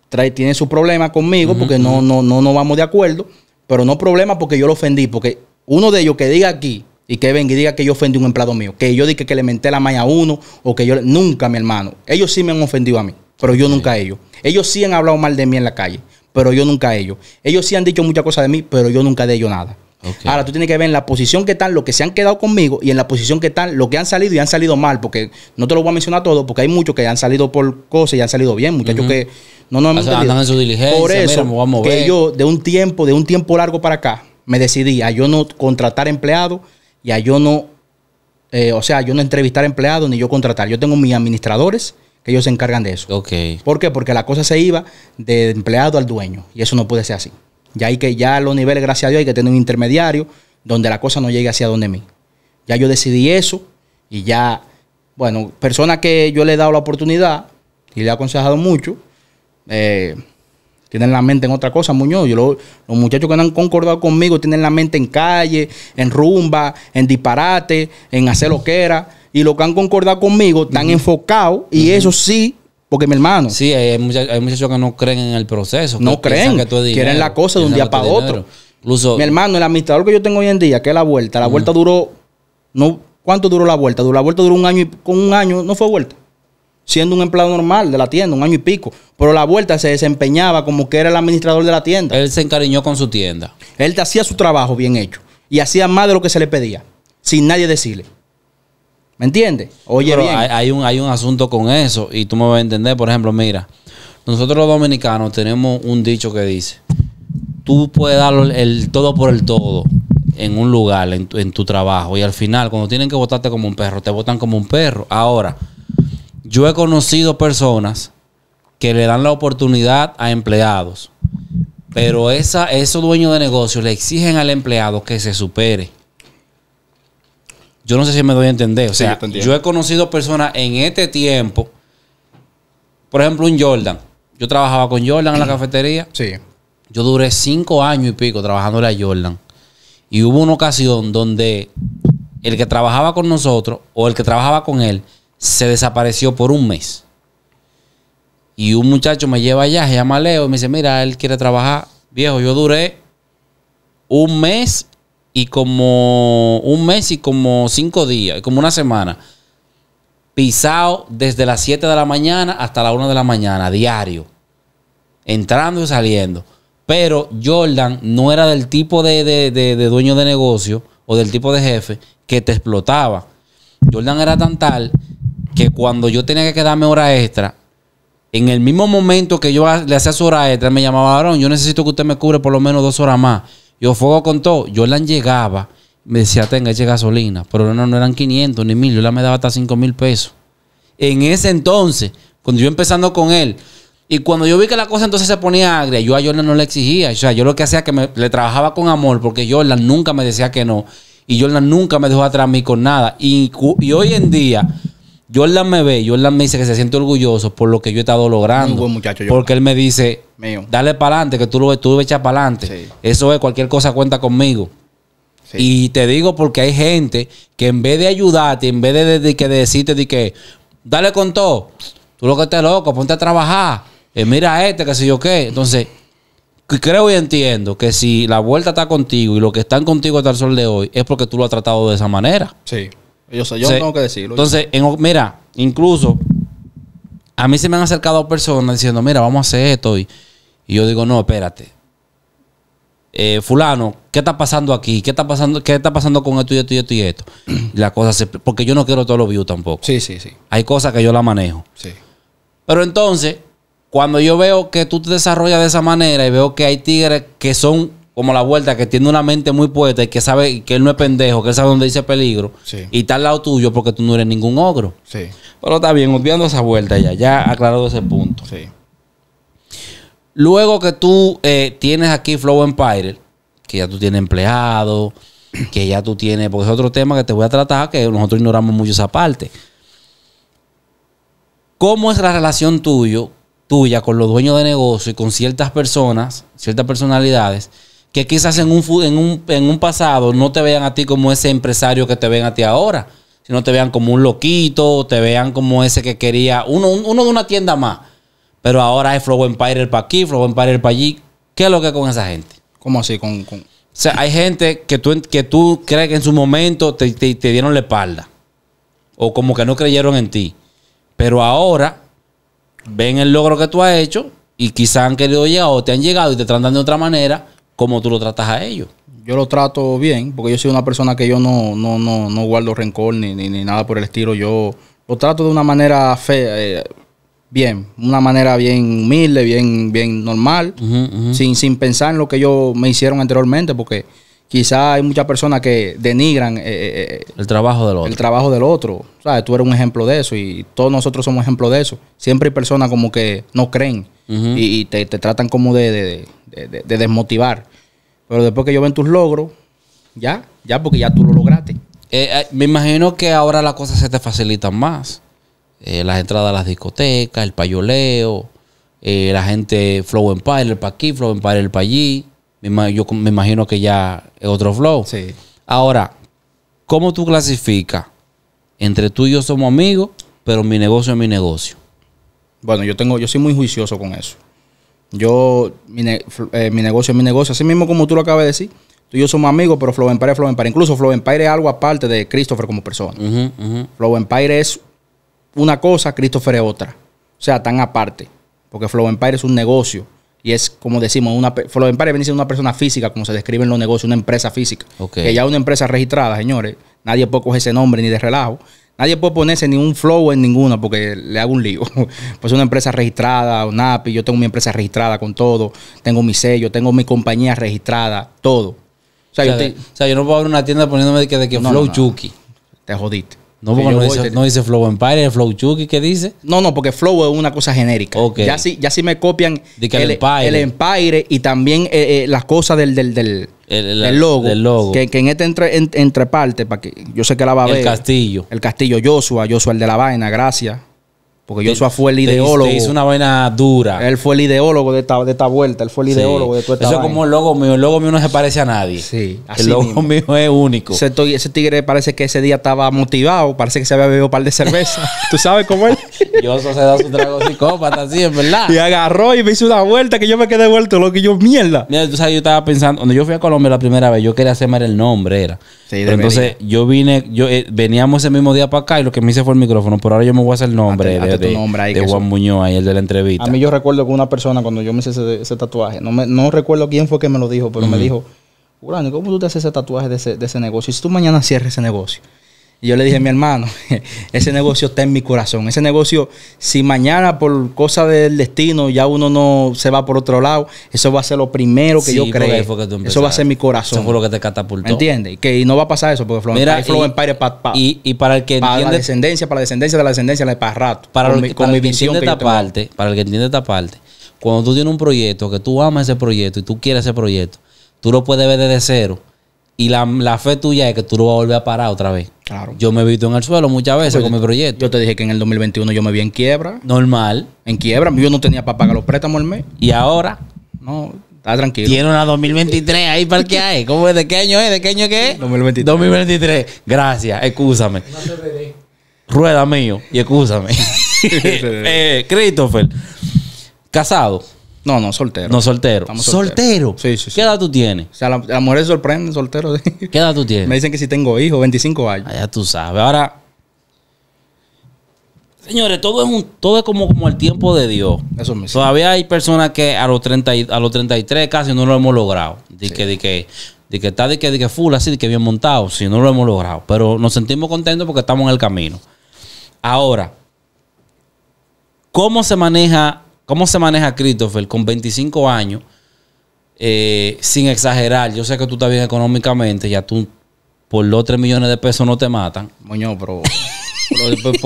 trae, tiene su problema conmigo porque no, no, no, vamos de acuerdo, pero no problema porque yo lo ofendí, porque uno de ellos que diga aquí y que venga y diga que yo ofendí a un empleado mío, que yo dije que le menté la malla a uno o que yo, nunca mi hermano, ellos sí me han ofendido a mí, pero yo nunca a ellos. Ellos sí han hablado mal de mí en la calle, pero yo nunca a ellos. Ellos sí han dicho muchas cosas de mí, pero yo nunca de ellos nada. Ahora tú tienes que ver en la posición que están lo que se han quedado conmigo y en la posición que están lo que han salido y han salido mal, porque no te lo voy a mencionar todo, porque hay muchos que han salido por cosas y han salido bien, muchachos que no nos o Por eso que yo de un tiempo, de un tiempo largo para acá, me decidí a yo no contratar empleados y a yo no, eh, o sea, yo no entrevistar empleados ni yo contratar. Yo tengo mis administradores que ellos se encargan de eso. Okay. ¿Por qué? Porque la cosa se iba de empleado al dueño y eso no puede ser así. Ya hay que, ya los niveles, gracias a Dios, hay que tener un intermediario donde la cosa no llegue hacia donde me Ya yo decidí eso y ya, bueno, personas que yo le he dado la oportunidad y le he aconsejado mucho, eh, tienen la mente en otra cosa, Muñoz. Yo los muchachos que no han concordado conmigo tienen la mente en calle, en rumba, en disparate, en hacer lo que era. Y los que han concordado conmigo están enfocados y eso sí porque mi hermano. Sí, hay, mucha, muchachos que no creen en el proceso. No creen. Que quieren la cosa de un día para otro. Incluso, mi hermano, el administrador que yo tengo hoy en día, que es la vuelta, la vuelta duró. No, ¿Cuánto duró la vuelta? La vuelta duró un año y con un año no fue vuelta. Siendo un empleado normal de la tienda, un año y pico. Pero la vuelta se desempeñaba como que era el administrador de la tienda. Él se encariñó con su tienda. Él hacía su trabajo bien hecho. Y hacía más de lo que se le pedía. Sin nadie decirle. ¿Me entiendes? Oye, bien. Hay, un, hay un asunto con eso y tú me vas a entender. Por ejemplo, mira, nosotros los dominicanos tenemos un dicho que dice: tú puedes dar el todo por el todo en un lugar, en tu, trabajo, y al final, cuando tienen que votarte como un perro, te votan como un perro. Ahora, yo he conocido personas que le dan la oportunidad a empleados. Pero esa, esos dueños de negocios le exigen al empleado que se supere. Yo no sé si me doy a entender. O sea, yo, he conocido personas en este tiempo. Por ejemplo, un Jordan. Yo trabajaba con Jordan en la cafetería. Sí. Yo duré cinco años y pico trabajando a Jordan. Y hubo una ocasión donde el que trabajaba con nosotros o el que trabajaba con él se desapareció por un mes. Y un muchacho me lleva allá, se llama Leo, y me dice, mira, él quiere trabajar. Viejo, yo duré un mes y como un mes y como cinco días, como una semana, pisado desde las 7 de la mañana hasta la 1 de la mañana, diario, entrando y saliendo. Pero Jordan no era del tipo de, dueño de negocio o del tipo de jefe que te explotaba. Jordan era tan tal que cuando yo tenía que quedarme hora extra, en el mismo momento que yo le hacía su hora extra, me llamaba, Aaron, yo necesito que usted me cubre por lo menos dos horas más. Yo fuego con todo. Jordan llegaba, me decía, tenga, eche gasolina. Pero no, no eran 500 ni 1000. la me daba hasta 5 mil pesos. En ese entonces, cuando yo empezando con él. Y cuando yo vi que la cosa entonces se ponía agria, yo a Jordan no le exigía. O sea, yo lo que hacía es que me, le trabajaba con amor, porque Jordan nunca me decía que no. Y Jordan nunca me dejó atrás a mí con nada. Y, y hoy en día, Jordan me ve, Jordan me dice que se siente orgulloso por lo que yo he estado logrando. muchacho, Porque él me dice, Dale para adelante, que tú lo, tú lo echas para adelante. Eso es, cualquier cosa cuenta conmigo. Y te digo porque hay gente que en vez de ayudarte, en vez de, decirte de que, dale con todo, tú lo que estés loco, ponte a trabajar, eh, mira este, que sé yo qué. Entonces, creo y entiendo que si la vuelta está contigo y lo que están contigo hasta el sol de hoy es porque tú lo has tratado de esa manera. Sí, yo, sé, yo tengo que decirlo. Entonces, mira, incluso a mí se me han acercado personas diciendo, mira, vamos a hacer esto y y yo digo, no, espérate. Eh, fulano, ¿qué está pasando aquí? ¿Qué está pasando, qué está pasando con esto y esto y esto y esto? la cosa se, porque yo no quiero todo lo views tampoco. Sí, sí, sí. Hay cosas que yo la manejo. Sí. Pero entonces, cuando yo veo que tú te desarrollas de esa manera y veo que hay tigres que son como la vuelta, que tiene una mente muy puesta y que sabe que él no es pendejo, que él sabe dónde dice peligro, y está al lado tuyo porque tú no eres ningún ogro. Sí. Pero está bien, obviando esa vuelta ya, ya aclarado ese punto. Sí. Luego que tú eh, tienes aquí Flow Empire, que ya tú tienes empleado, que ya tú tienes, porque es otro tema que te voy a tratar, que nosotros ignoramos mucho esa parte. ¿Cómo es la relación tuyo, tuya con los dueños de negocio y con ciertas personas, ciertas personalidades, que quizás en un, en un, en un pasado no te vean a ti como ese empresario que te ven a ti ahora, sino te vean como un loquito, te vean como ese que quería, uno, uno de una tienda más? Pero ahora hay Flow Empire para aquí, Flow Empire para allí. ¿Qué es lo que es con esa gente? ¿Cómo así? Con, con... O sea, hay gente que tú, que tú crees que en su momento te, dieron la espalda. O como que no creyeron en ti. Pero ahora ven el logro que tú has hecho y quizás han querido llegar o te han llegado y te tratan de otra manera como tú lo tratas a ellos. Yo lo trato bien, porque yo soy una persona que yo no, no, guardo rencor ni, nada por el estilo. Yo lo trato de una manera fea. Eh, bien, una manera bien humilde, bien, bien normal, Sin, sin pensar en lo que ellos me hicieron anteriormente, porque quizás hay muchas personas que denigran eh, eh, eh, el trabajo del otro. El trabajo del otro. Tú eres un ejemplo de eso y todos nosotros somos ejemplo de eso. Siempre hay personas como que no creen y, te, tratan como de, desmotivar. Pero después que yo ven tus logros, ya, ya porque ya tú lo lograste. me imagino que ahora las cosas se te facilitan más eh, las entradas a las discotecas, el payoleo, eh, la gente Flow Empire, el pa' aquí, Flow Empire, el pa' allí. Yo me imagino que ya es otro flow. Sí. Ahora, ¿cómo tú clasificas? Entre tú y yo somos amigos, pero mi negocio es mi negocio. Bueno, yo tengo, yo soy muy juicioso con eso. Yo, mi, eh, negocio es mi negocio. Así mismo como tú lo acabas de decir, tú y yo somos amigos, pero Flow Empire es Flow Empire. Incluso Flow Empire es algo aparte de Christopher como persona. Flow Empire es una cosa, Christopher es otra. O sea, tan aparte. Porque Flow Empire es un negocio. Y es, como decimos, una, Flow Empire viene siendo una persona física, como se describe en los negocios, una empresa física. Que ya una empresa registrada, señores. Nadie puede coger ese nombre ni de relajo. Nadie puede ponerse ni un flow en ninguna porque le hago un lío. Pues una empresa registrada, un API. yo tengo mi empresa registrada con todo, tengo mi sello, tengo mi compañía registrada, todo. O sea, yo, no puedo abrir una tienda poniéndome de que, flow no, Te jodiste. No, porque no dice, Flow Empire, Flow Chucky, ¿qué dice? No, no, porque Flow es una cosa genérica. Ya, si, ya si me copian el, el, Empire. y también eh, eh, las cosas del, del, del, logo. Que, en este entre, parte, para que yo sé que la va a ver. El Castillo. El Castillo, Joshua, Joshua el de la vaina, gracias. Porque Joshua fue el ideólogo. Se hizo una vaina dura. Él fue el ideólogo de esta, de esta vuelta. Él fue el ideólogo de toda esta Eso es como el logo mío. El logo mío no se parece a nadie. Sí. Así el logo mío es único. Ese, tigre parece que ese día estaba motivado. Parece que se había bebido un par de cerveza. ¿Tú sabes cómo es? Joshua se da su trago psicópata, así, en verdad. Y agarró y me hizo una vuelta que yo me quedé vuelto. Lo que yo, mierda. Mira, tú sabes, yo estaba pensando. Cuando yo fui a Colombia la primera vez, yo quería hacerme el nombre, era. entonces yo vine, yo eh, veníamos ese mismo día para acá y lo que me hice fue el micrófono. Pero ahora yo me voy a hacer el nombre de, Juan Muñoz, ahí el de la entrevista. A mí yo recuerdo que una persona, cuando yo me hice ese, tatuaje, no, me, no recuerdo quién fue que me lo dijo, pero me dijo, Urano, ¿cómo tú te haces ese tatuaje de ese, de ese negocio? Si tú mañana cierres ese negocio, y yo le dije, mi hermano, ese negocio está en mi corazón. Ese negocio, si mañana por cosa del destino ya uno no se va por otro lado, eso va a ser lo primero que yo creo. Eso va a ser mi corazón. Eso fue lo que te catapultó. entiendes? Que no va a pasar eso, porque Flow Empire, Flow y, para el que la descendencia, para la descendencia de la descendencia, la de para rato. Para con, mi, que visión de esta parte, Para el que entiende esta parte, cuando tú tienes un proyecto, que tú amas ese proyecto y tú quieres ese proyecto, tú lo puedes ver desde cero. Y la, la fe tuya es que tú lo vas a volver a parar otra vez. Claro. Yo me he visto en el suelo muchas veces con mi proyecto. Yo te dije que en el 2021 yo me vi en quiebra. Normal. En quiebra. Yo no tenía para pagar los préstamos al mes. ¿Y ahora? No, está tranquilo. Tiene una 2023 ahí para que hay. ¿Cómo es? ¿De qué año es? ¿De qué año qué 2023. 2023. Gracias. Excúsame. Rueda mío y excúsame. eh, Christopher. Casado. No, no, soltero. No, soltero. soltero. Sí, sí, ¿Qué edad tú tienes? O sea, las la mujeres sorprenden soltero. ¿Qué edad tú tienes? Me dicen que si tengo hijos, 25 años. Ah, ya tú sabes. Ahora, señores, todo es un todo es como, como el tiempo de Dios. Eso me Todavía hay personas que a los 30 a los 33 casi no lo hemos logrado. De que de que de que está de que de que full así, de que bien montado, si sí, no lo hemos logrado, pero nos sentimos contentos porque estamos en el camino. Ahora, ¿cómo se maneja ¿Cómo se maneja Christopher con 25 años? Eh, sin exagerar, yo sé que tú estás bien económicamente, ya tú por los 3 millones de pesos no te matan. Moño, pero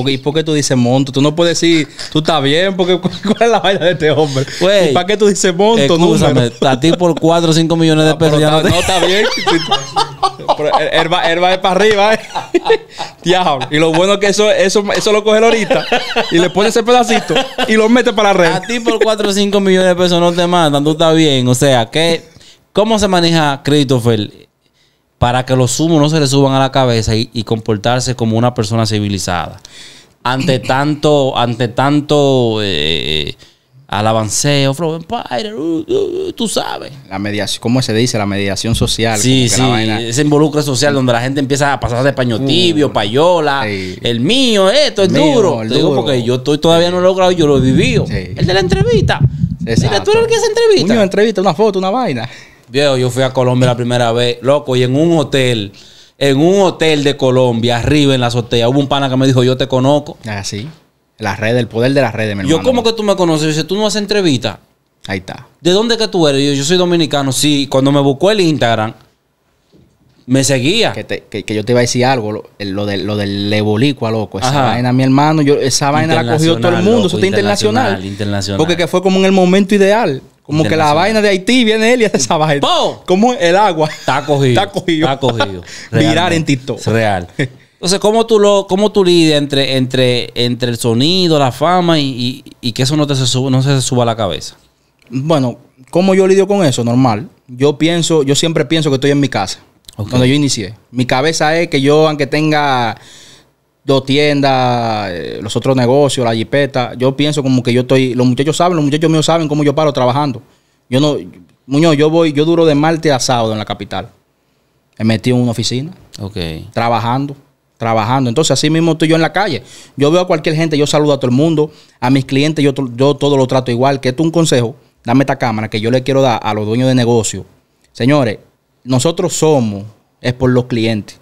¿Y por qué tú dices monto? Tú no puedes decir, tú estás bien, porque ¿cuál es la vaina de este hombre? ¿Y para qué tú dices monto? Escúchame, a ti por 4 o 5 millones de pesos ya no, te... no está bien. él, er, er, er, va, de para arriba, eh. Y lo bueno es que eso, eso, eso lo coge ahorita y le pone ese pedacito y lo mete para la red. A ti por 4 o 5 millones de pesos no te mandan, tú estás bien. O sea, que ¿cómo se maneja Christopher para que los humos no se le suban a la cabeza y, comportarse como una persona civilizada. Ante tanto, ante tanto eh, al avanceo, uh, uh, uh, tú sabes. La mediación, ¿cómo se dice? La mediación social. Sí, sí, ese involucro social donde la gente empieza a pasar de paño tibio, payola, el mío, esto es duro. digo porque yo todavía no lo he logrado, yo lo he vivido. El de la entrevista. tú eres el que entrevista. entrevista, una foto, una vaina yo fui a Colombia la primera vez, loco, y en un hotel, en un hotel de Colombia, arriba en la azotea, hubo un pana que me dijo, yo te conozco. Ah, sí. La red, el poder de las redes, mi Yo, ¿cómo que tú me conoces? si tú no haces entrevista. Ahí está. ¿De dónde que tú eres? Yo, yo soy dominicano. Sí, cuando me buscó el Instagram, me seguía. Que, que, yo te iba a decir algo, lo, de, lo del ebolicua, loco. Esa vaina, mi hermano, yo, esa vaina la cogido todo el mundo. eso está internacional, Porque que fue como en el momento ideal. Como que la vaina de Haití viene él y hace esa vaina. Como el agua. Está cogido. Está cogido. Está cogido. Virar en TikTok. real. Entonces, ¿cómo tú, lo, cómo tú lidias entre, entre, entre el sonido, la fama y, y, que eso no, te se suba, no se suba a la cabeza? Bueno, ¿cómo yo lidio con eso? Normal. Yo pienso, yo siempre pienso que estoy en mi casa. Cuando yo inicié. Mi cabeza es que yo, aunque tenga dos tiendas, eh, los otros negocios, la jipeta. Yo pienso como que yo estoy, los muchachos saben, los muchachos míos saben cómo yo paro trabajando. Yo no, Muñoz, yo voy, yo duro de martes a sábado en la capital. He metí en una oficina. Ok. Trabajando, trabajando. Entonces, así mismo estoy yo en la calle. Yo veo a cualquier gente, yo saludo a todo el mundo. A mis clientes, yo, yo todo lo trato igual. Que esto es un consejo, dame esta cámara que yo le quiero dar a los dueños de negocio. Señores, nosotros somos, es por los clientes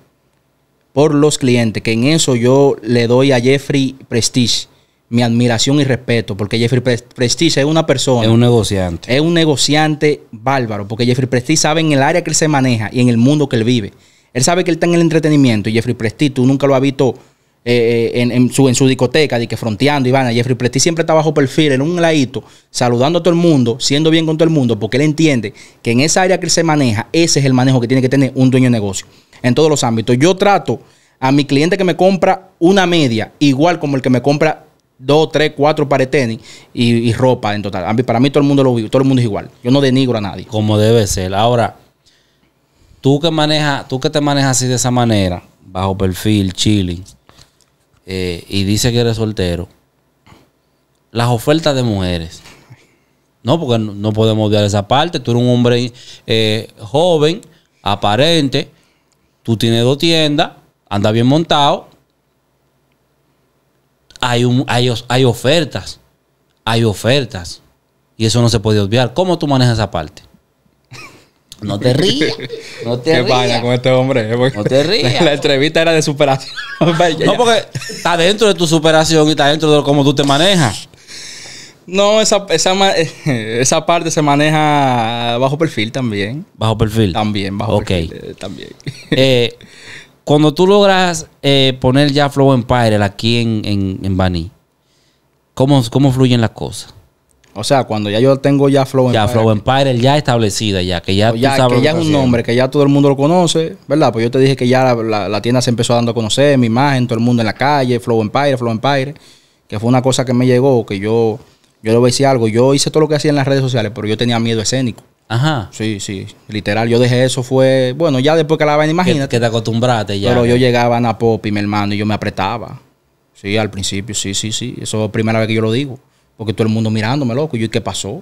por los clientes, que en eso yo le doy a Jeffrey Prestige mi admiración y respeto, porque Jeffrey Prestige es una persona. Es un negociante. Es un negociante bárbaro, porque Jeffrey Prestige sabe en el área que él se maneja y en el mundo que él vive. Él sabe que él está en el entretenimiento y Jeffrey Prestige, tú nunca lo has visto eh, eh, en, su, en su discoteca, de que fronteando, a Jeffrey Prestige siempre está bajo perfil, en un ladito, saludando a todo el mundo, siendo bien con todo el mundo, porque él entiende que en esa área que él se maneja, ese es el manejo que tiene que tener un dueño de negocio en todos los ámbitos. Yo trato a mi cliente que me compra una media, igual como el que me compra dos, tres, cuatro pares tenis y, ropa en total. para mí todo el mundo lo vive, todo el mundo es igual. Yo no denigro a nadie. Como debe ser. Ahora, tú que manejas, tú que te manejas así de esa manera, bajo perfil, chilling, eh, y dice que eres soltero, las ofertas de mujeres. No, porque no podemos odiar esa parte. Tú eres un hombre eh, joven, aparente Tú tienes dos tiendas, anda bien montado. Hay, hay ofertas. Hay ofertas. Y eso no se puede obviar. ¿Cómo tú manejas esa parte? No te rías. No te ¿Qué con este hombre? Eh, no te rías. La, entrevista era de superación. no, porque está dentro de tu superación y está dentro de cómo tú te manejas. No, esa, esa, parte se maneja bajo perfil también. ¿Bajo perfil? También, bajo perfil. Eh, también. Eh, cuando tú logras eh, poner ya Flow Empire aquí en, en, Bani, ¿cómo, ¿cómo fluyen las cosas? O sea, cuando ya yo tengo ya Flow Empire. Ya Flow Empire ya establecida, ya que ya, que ya es un nombre, que ya todo el mundo lo conoce, ¿verdad? Pues yo te dije que ya la, tienda se empezó dando a conocer, mi imagen, todo el mundo en la calle, Flow Empire, Flow Empire, que fue una cosa que me llegó, que yo yo le voy a decir algo. Yo hice todo lo que hacía en las redes sociales, pero yo tenía miedo escénico. Ajá. Sí, sí. Literal, yo dejé eso. Fue, bueno, ya después que la vaina, imagínate. Que, te acostumbraste ya. Pero yo llegaba a Napopi, mi hermano y yo me apretaba. Sí, al principio, sí, sí, sí. Eso es la primera vez que yo lo digo. Porque todo el mundo mirándome, loco. Y yo, ¿qué pasó?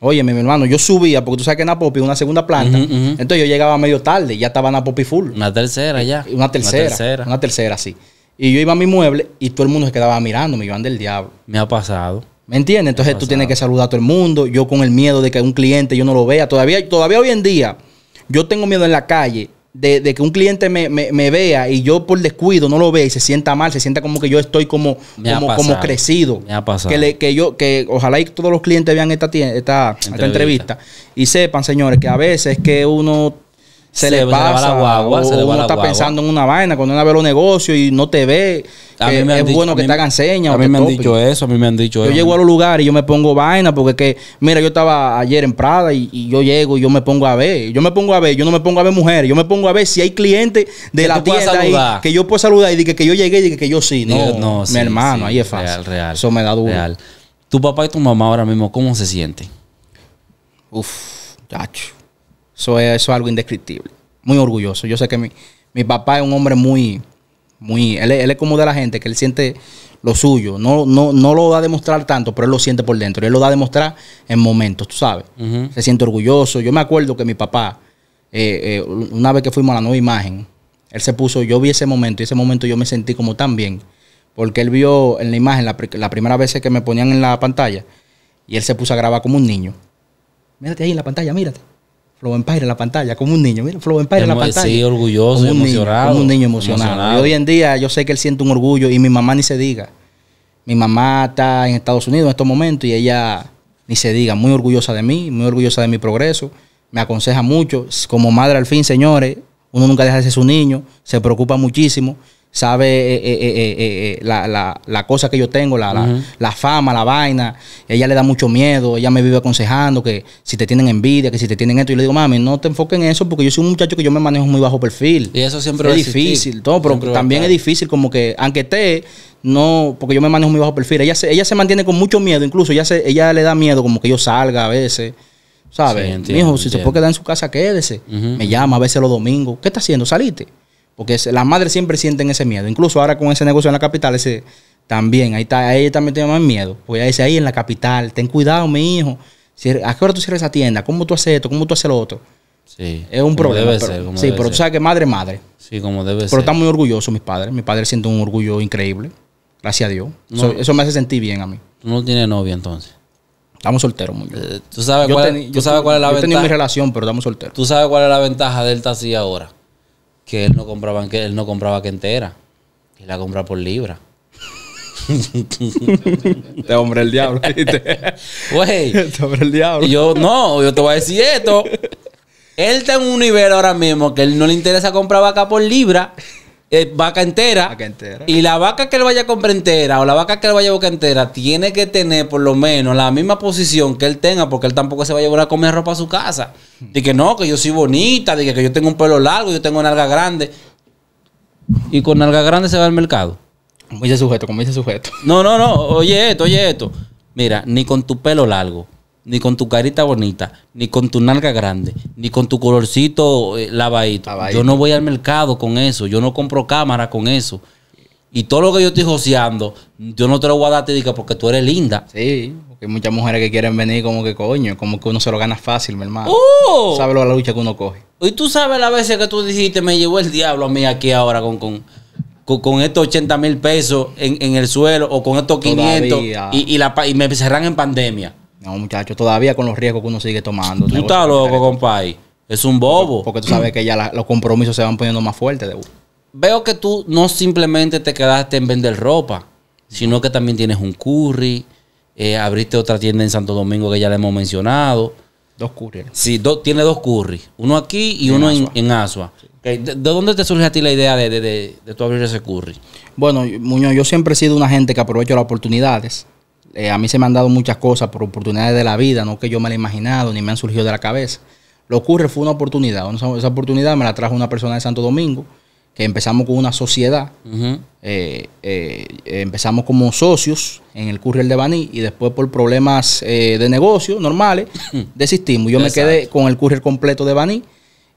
Oye, mi hermano, yo subía, porque tú sabes que Napopi es una segunda planta. Entonces yo llegaba medio tarde, ya estaba Napopi full. Una tercera ya. Una tercera. Una tercera, una tercera sí. Y yo iba a mi mueble y todo el mundo se quedaba mirándome, yo ando el diablo. Me ha pasado. ¿Me entiendes? Entonces tú tienes que saludar a todo el mundo. Yo con el miedo de que un cliente yo no lo vea. Todavía, todavía hoy en día, yo tengo miedo en la calle de, que un cliente me, me, vea y yo por descuido no lo vea y se sienta mal, se sienta como que yo estoy como, como, crecido. Me ha pasado. Que, le, que, yo, que ojalá y todos los clientes vean esta, esta entrevista y sepan, señores, que a veces que uno se, le pasa. va la guagua, uno está pensando en una vaina, cuando uno ve los negocios y no te ve, es bueno que te hagan señas. A mí me han dicho eso, a mí me han dicho yo eso. Yo llego a los lugares y yo me pongo vaina, porque mira, yo estaba ayer en Prada y, yo llego y yo me pongo a ver. Yo me pongo a ver, yo no me pongo a ver mujeres, yo me pongo a ver si hay clientes de la tienda que yo puedo saludar y dije que yo llegué y dije que yo sí. No, no mi hermano, ahí es fácil. Real, real. Eso me da Tu papá y tu mamá ahora mismo, ¿cómo se sienten? Uf, chacho. Eso es, algo indescriptible. Muy orgulloso. Yo sé que mi, papá es un hombre muy, muy, él, es como de la gente que él siente lo suyo. No, no, no lo da a demostrar tanto, pero él lo siente por dentro. Él lo da a demostrar en momentos, tú sabes. Se siente orgulloso. Yo me acuerdo que mi papá, eh, eh, una vez que fuimos a la nueva imagen, él se puso, yo vi ese momento y ese momento yo me sentí como tan bien. Porque él vio en la imagen la, la primera vez que me ponían en la pantalla y él se puso a grabar como un niño. Mírate ahí en la pantalla, mírate. Flow Empire en la pantalla, como un niño. Mira, Flow Empire en la pantalla. Sí, orgulloso, emocionado. como un niño emocionado. Y hoy en día yo sé que él siente un orgullo y mi mamá ni se diga. Mi mamá está en Estados Unidos en estos momentos y ella ni se diga, muy orgullosa de mí, muy orgullosa de mi progreso. Me aconseja mucho. Como madre al fin, señores, uno nunca deja de ser su niño, se preocupa muchísimo sabe eh, eh, eh, la, la, la, cosa que yo tengo, la, la, fama, la vaina. Ella le da mucho miedo, ella me vive aconsejando que si te tienen envidia, que si te tienen esto. Yo le digo, mami, no te enfoques en eso porque yo soy un muchacho que yo me manejo muy bajo perfil. Y eso siempre es difícil, todo, pero también es difícil como que, aunque esté, no, porque yo me manejo muy bajo perfil. Ella se, ella se mantiene con mucho miedo, incluso ella, se, ella le da miedo como que yo salga a veces. ¿Sabes? Sí, si se puede quedar en su casa, quédese. Me llama a veces los domingos. ¿Qué está haciendo? ¿Saliste? Porque las madres siempre sienten ese miedo. Incluso ahora con ese negocio en la capital, ese también, ahí está, ahí también tiene más miedo. Porque ahí dice, ahí en la capital, ten cuidado, mi hijo. ¿A qué hora tú cierras esa tienda? ¿Cómo tú haces esto? ¿Cómo tú haces lo otro? Sí. Es un problema. sí, pero tú sabes que madre madre. Sí, como debe ser. Pero están muy orgullosos mis padres. Mi padre siente un orgullo increíble. Gracias a Dios. eso, me hace sentir bien a mí. Tú no tienes novia entonces. Estamos solteros, muy eh, Tú sabes yo cuál, es la ventaja. mi relación, pero estamos solteros. Tú sabes cuál es la ventaja de él estar así ahora que él no compraba, que él no compraba que entera. Y la compra por libra. te este hombre el diablo, Güey. te este hombre el diablo. Yo, no, yo te voy a decir esto. Él está en un nivel ahora mismo que él no le interesa comprar vaca por libra. Eh, vaca entera. Y la vaca que él vaya a comprar entera o la vaca que él vaya a buscar entera tiene que tener por lo menos la misma posición que él tenga porque él tampoco se va a llevar a comer ropa a su casa. Hmm. De que no, que yo soy bonita, de que, yo tengo un pelo largo, yo tengo nalga grande. Y con nalga grande se va al mercado. Como dice sujeto, como dice sujeto. No, no, no. Oye esto, oye esto. Mira, ni con tu pelo largo, ni con tu carita bonita, ni con tu nalga grande, ni con tu colorcito eh, lavadito. Yo no voy al mercado con eso, yo no compro cámara con eso. Y todo lo que yo estoy joseando, yo no te lo voy a dar, te diga, porque tú eres linda. Sí, porque hay muchas mujeres que quieren venir como que coño, como que uno se lo gana fácil, mi hermano. Oh. Sabes la lucha que uno coge. Y tú sabes la veces que tú dijiste, me llevó el diablo a mí aquí ahora con, con, estos 80 mil pesos en, el suelo o con estos 500 y, la, y me cerran en pandemia. No, muchachos, todavía con los riesgos que uno sigue tomando. Tú estás loco, compadre. Es un bobo. Porque, tú sabes que ya los compromisos se van poniendo más fuertes. De... Veo que tú no simplemente te quedaste en vender ropa, sino que también tienes un curry. Eh, abriste otra tienda en Santo Domingo que ya le hemos mencionado. Dos curries. Sí, tiene dos curries, Uno aquí y, uno en Asua. ¿De, dónde te surge a ti la idea de, de, de tú abrir ese curry? Bueno, Muñoz, yo siempre he sido una gente que aprovecho las oportunidades. Eh, a mí se me han dado muchas cosas por oportunidades de la vida, no que yo me la he imaginado ni me han surgido de la cabeza. Lo ocurre fue una oportunidad. Esa, oportunidad me la trajo una persona de Santo Domingo, que empezamos con una sociedad. Eh, eh, empezamos como socios en el Courier de Baní y después por problemas de negocio normales desistimos. Yo me quedé con el Courier completo de Baní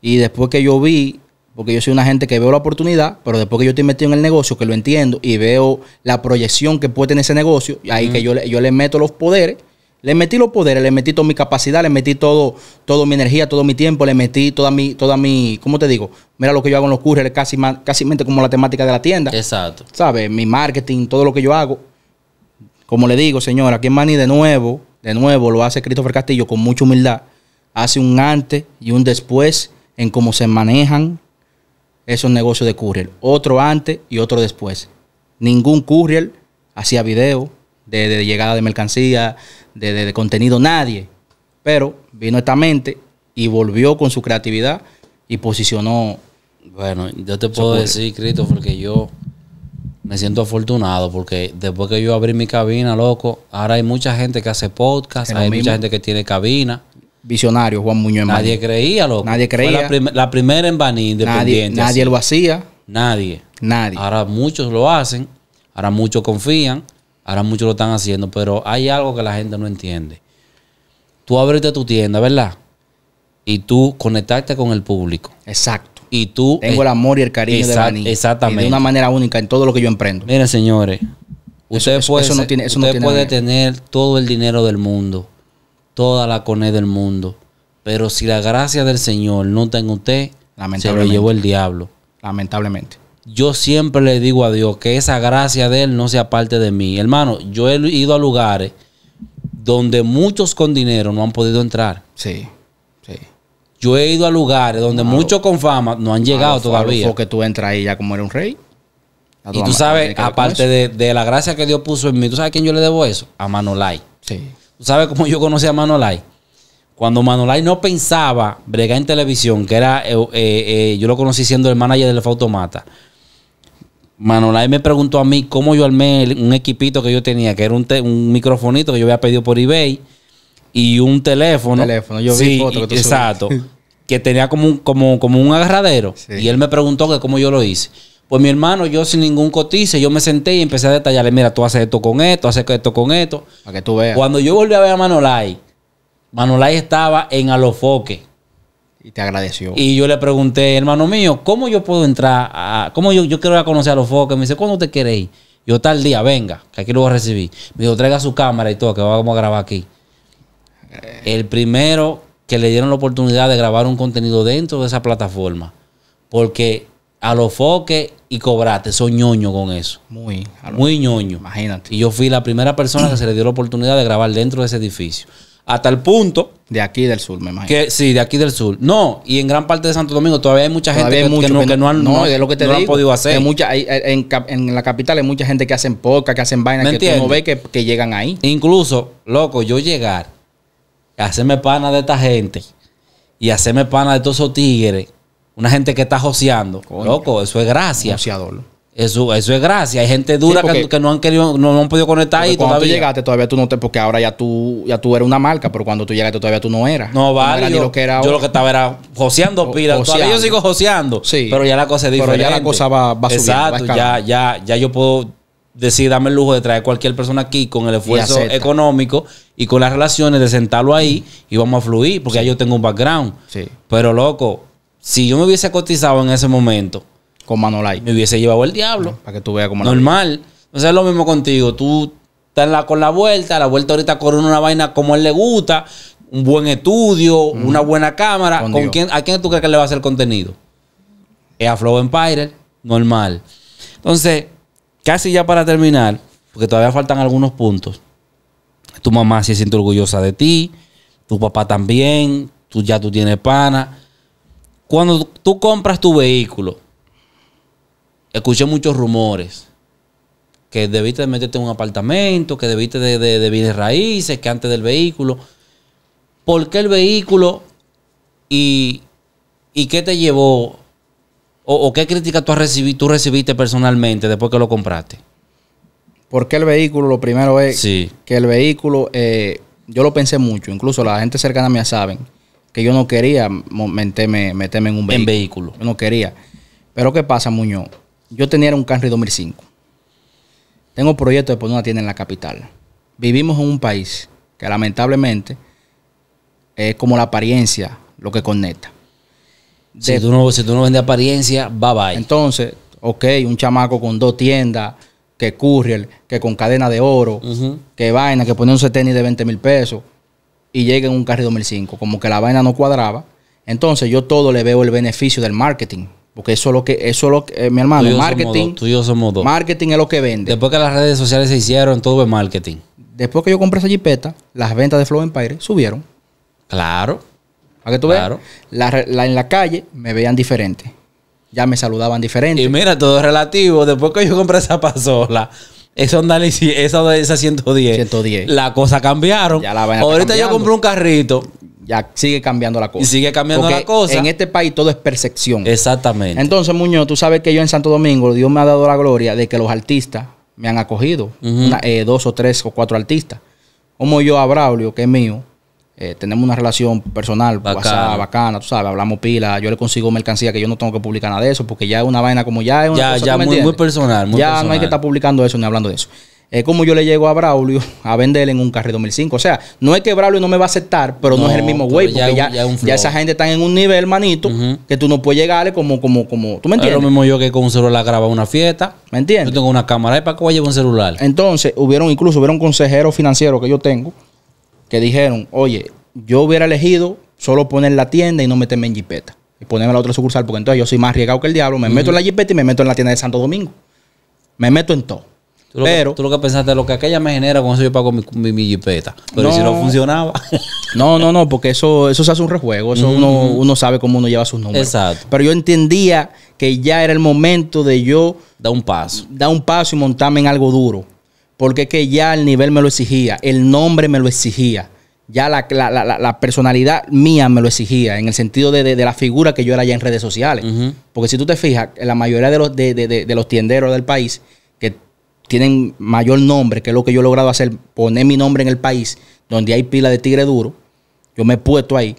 y después que yo vi porque yo soy una gente que veo la oportunidad, pero después que yo estoy metido en el negocio, que lo entiendo y veo la proyección que puede tener ese negocio, ahí que yo le, yo le meto los poderes, le metí los poderes, le metí toda mi capacidad, le metí todo, toda mi energía, todo mi tiempo, le metí toda mi, toda mi, ¿cómo te digo? Mira lo que yo hago en los cursos, casi, casi como la temática de la tienda. Exacto. ¿Sabes? Mi marketing, todo lo que yo hago. Como le digo, señora, aquí en Mani de nuevo, de nuevo lo hace Christopher Castillo con mucha humildad. Hace un antes y un después en cómo se manejan esos negocios de courier. Otro antes y otro después. Ningún courier hacía video de, llegada de mercancía, de, contenido, nadie. Pero vino esta mente y volvió con su creatividad y posicionó. Bueno, yo te puedo decir, Cristo, porque yo me siento afortunado porque después que yo abrí mi cabina, loco, ahora hay mucha gente que hace podcast, hay mucha gente que tiene cabina visionario, Juan Muñoz. Nadie creía, lo Nadie creía. la, primera en Baní Nadie, lo hacía. Nadie. Nadie. Ahora muchos lo hacen, ahora muchos confían, ahora muchos lo están haciendo, pero hay algo que la gente no entiende. Tú abriste tu tienda, ¿verdad? Y tú conectaste con el público. Exacto. Y tú. Tengo el amor y el cariño de Baní. Exactamente. de una manera única en todo lo que yo emprendo. Miren, señores. Usted, puede tener todo el dinero del mundo toda la cone del mundo. Pero si la gracia del Señor no está en usted, se lo llevó el diablo. Lamentablemente. Yo siempre le digo a Dios que esa gracia de Él no sea parte de mí. Hermano, yo he ido a lugares donde muchos con dinero no han podido entrar. Sí, sí. Yo he ido a lugares donde muchos con fama no han llegado todavía. Porque que tú entras ahí ya como era un rey. Y tú sabes, aparte de, de, la gracia que Dios puso en mí, ¿tú sabes a quién yo le debo eso? A Manolay. Sí. Tú sabes cómo yo conocí a Manolay. Cuando Manolay no pensaba bregar en televisión, que era, eh, eh, eh, yo lo conocí siendo el manager del Fautomata. Manolay me preguntó a mí cómo yo armé un equipito que yo tenía, que era un, microfonito que yo había pedido por eBay y un teléfono. Teléfono, yo vi que Exacto. Que tenía como un, agarradero. Y él me preguntó cómo yo lo hice. Pues mi hermano, yo sin ningún cotice, yo me senté y empecé a detallarle, mira, tú haces esto con esto, haces esto con esto. Para que tú veas. Cuando yo volví a ver a Manolay, Manolay estaba en Alofoque. Y te agradeció. Y yo le pregunté, hermano mío, ¿cómo yo puedo entrar? A, ¿Cómo yo, yo quiero ir a conocer a Alofoque? Me dice, ¿cuándo te quieres ir? Yo tal día, venga, que aquí lo voy a recibir. Me dijo, traiga su cámara y todo, que vamos a grabar aquí. Eh. El primero que le dieron la oportunidad de grabar un contenido dentro de esa plataforma. Porque a los foques y Cobrate. Soy ñoño con eso. Muy, muy ñoño. Imagínate. Y yo fui la primera persona que se le dio la oportunidad de grabar dentro de ese edificio. Hasta el punto. De aquí del sur, me imagino. Que, sí, de aquí del sur. No, y en gran parte de Santo Domingo todavía hay mucha gente que, no, han, lo que podido hacer. en, la capital hay mucha gente que hacen poca, que hacen vainas, que no que, llegan ahí. Incluso, loco, yo llegar, hacerme pana de esta gente y hacerme pana de todos esos tigres una gente que está joseando. Loco, eso es gracia. Joseador. Eso, eso es gracia. Hay gente dura que, no han querido, no, han podido conectar ahí. Cuando tú llegaste, todavía tú no te, porque ahora ya tú, ya tú eres una marca, pero cuando tú llegaste todavía tú no eras. No, vale. yo, lo que estaba era joseando pila. yo sigo joseando. Sí. Pero ya la cosa es diferente. ya la cosa va, va subiendo. Exacto, ya, ya, yo puedo decir, dame el lujo de traer cualquier persona aquí con el esfuerzo económico y con las relaciones de sentarlo ahí y vamos a fluir, porque ya yo tengo un background. Sí. Pero loco, si yo me hubiese cotizado en ese momento. Con Manolay. Me hubiese llevado el diablo. Para que tú veas cómo Normal. Entonces es lo mismo contigo. Tú estás la, con la vuelta. La vuelta ahorita corona una vaina como a él le gusta. Un buen estudio, una buena cámara. ¿Con, quién, ¿A quién tú crees que le va a hacer contenido? Es a Flow Empire. Normal. Entonces, casi ya para terminar, porque todavía faltan algunos puntos. Tu mamá se siente orgullosa de ti. Tu papá también. Tú ya tú tienes pana cuando tú compras tu vehículo, escuché muchos rumores que debiste de meterte en un apartamento, que debiste de, de, raíces, que antes del vehículo. ¿Por qué el vehículo y, y qué te llevó o, qué crítica tú, tú recibiste personalmente después que lo compraste? Porque el vehículo? Lo primero es que el vehículo, eh, yo lo pensé mucho, incluso la gente cercana a mí saben que yo no quería meterme, en un vehículo. Yo no quería. Pero ¿qué pasa, Muñoz? Yo tenía un Camry 2005. Tengo proyecto de poner una tienda en la capital. Vivimos en un país que lamentablemente es como la apariencia lo que conecta. si, tú no, si vendes apariencia, bye bye. Entonces, ok, un chamaco con dos tiendas, que courier, que con cadena de oro, que vaina, que pone un tenis de 20 mil pesos y llega en un carro 2005. Como que la vaina no cuadraba. Entonces yo todo le veo el beneficio del marketing. Porque eso es lo que, eso es lo que, eh, mi hermano, marketing. Marketing es lo que vende. Después que las redes sociales se hicieron, todo es marketing. Después que yo compré esa jipeta, las ventas de Flow Empire subieron. Claro. Para que tú ves? La, en la calle me veían diferente. Ya me saludaban diferente. Y mira, todo es relativo. Después que yo compré esa pasola, esa esa, esa 110. 110. La cosa cambiaron. Ahorita yo compré un carrito. Ya sigue cambiando la cosa. Y sigue cambiando la cosa. En este país todo es percepción. Exactamente. Entonces, Muñoz, tú sabes que yo en Santo Domingo, Dios me ha dado la gloria de que los artistas me han acogido. Eh, dos o tres o cuatro artistas. Como yo a que es mío, eh, tenemos una relación personal, bacana. bacana, tú sabes, hablamos pila, yo le consigo mercancía que yo no tengo que publicar nada de eso, porque ya es una vaina como ya es una ya, ya muy, muy, personal. ya no hay que estar publicando eso ni hablando de eso. Es como yo le llego a Braulio a venderle en un carril 2005. O sea, no es que Braulio no me va a aceptar, pero no, es el mismo güey, porque ya, esa gente está en un nivel, manito, que tú no puedes llegarle como, como, como, ¿tú me entiendes? Es lo mismo yo que con un celular graba una fiesta. ¿Me entiendes? Yo tengo una cámara, ¿y ¿eh? para qué voy a llevar un celular? Entonces, hubieron incluso, un consejero financiero que yo tengo, que dijeron, oye, yo hubiera elegido solo poner la tienda y no meterme en jipeta. Y ponerme en la otra sucursal, porque entonces yo soy más arriesgado que el diablo. Me meto en la jipeta y me meto en la tienda de Santo Domingo. Me meto en todo. Tú lo, pero, que, tú lo que pensaste, lo que aquella me genera, con eso yo pago mi, mi, jipeta. Pero si no funcionaba. no, no, no, porque eso, eso se hace un rejuego. Eso uno, uno sabe cómo uno lleva sus números. Exacto. Pero yo entendía que ya era el momento de yo. Da un paso. Da un paso y montarme en algo duro porque es que ya el nivel me lo exigía, el nombre me lo exigía, ya la, personalidad mía me lo exigía, en el sentido de, la figura que yo era ya en redes sociales. Porque si tú te fijas, la mayoría de los, de, los tienderos del país que tienen mayor nombre, que es lo que yo he logrado hacer, poner mi nombre en el país, donde hay pila de tigre duro, yo me he puesto ahí.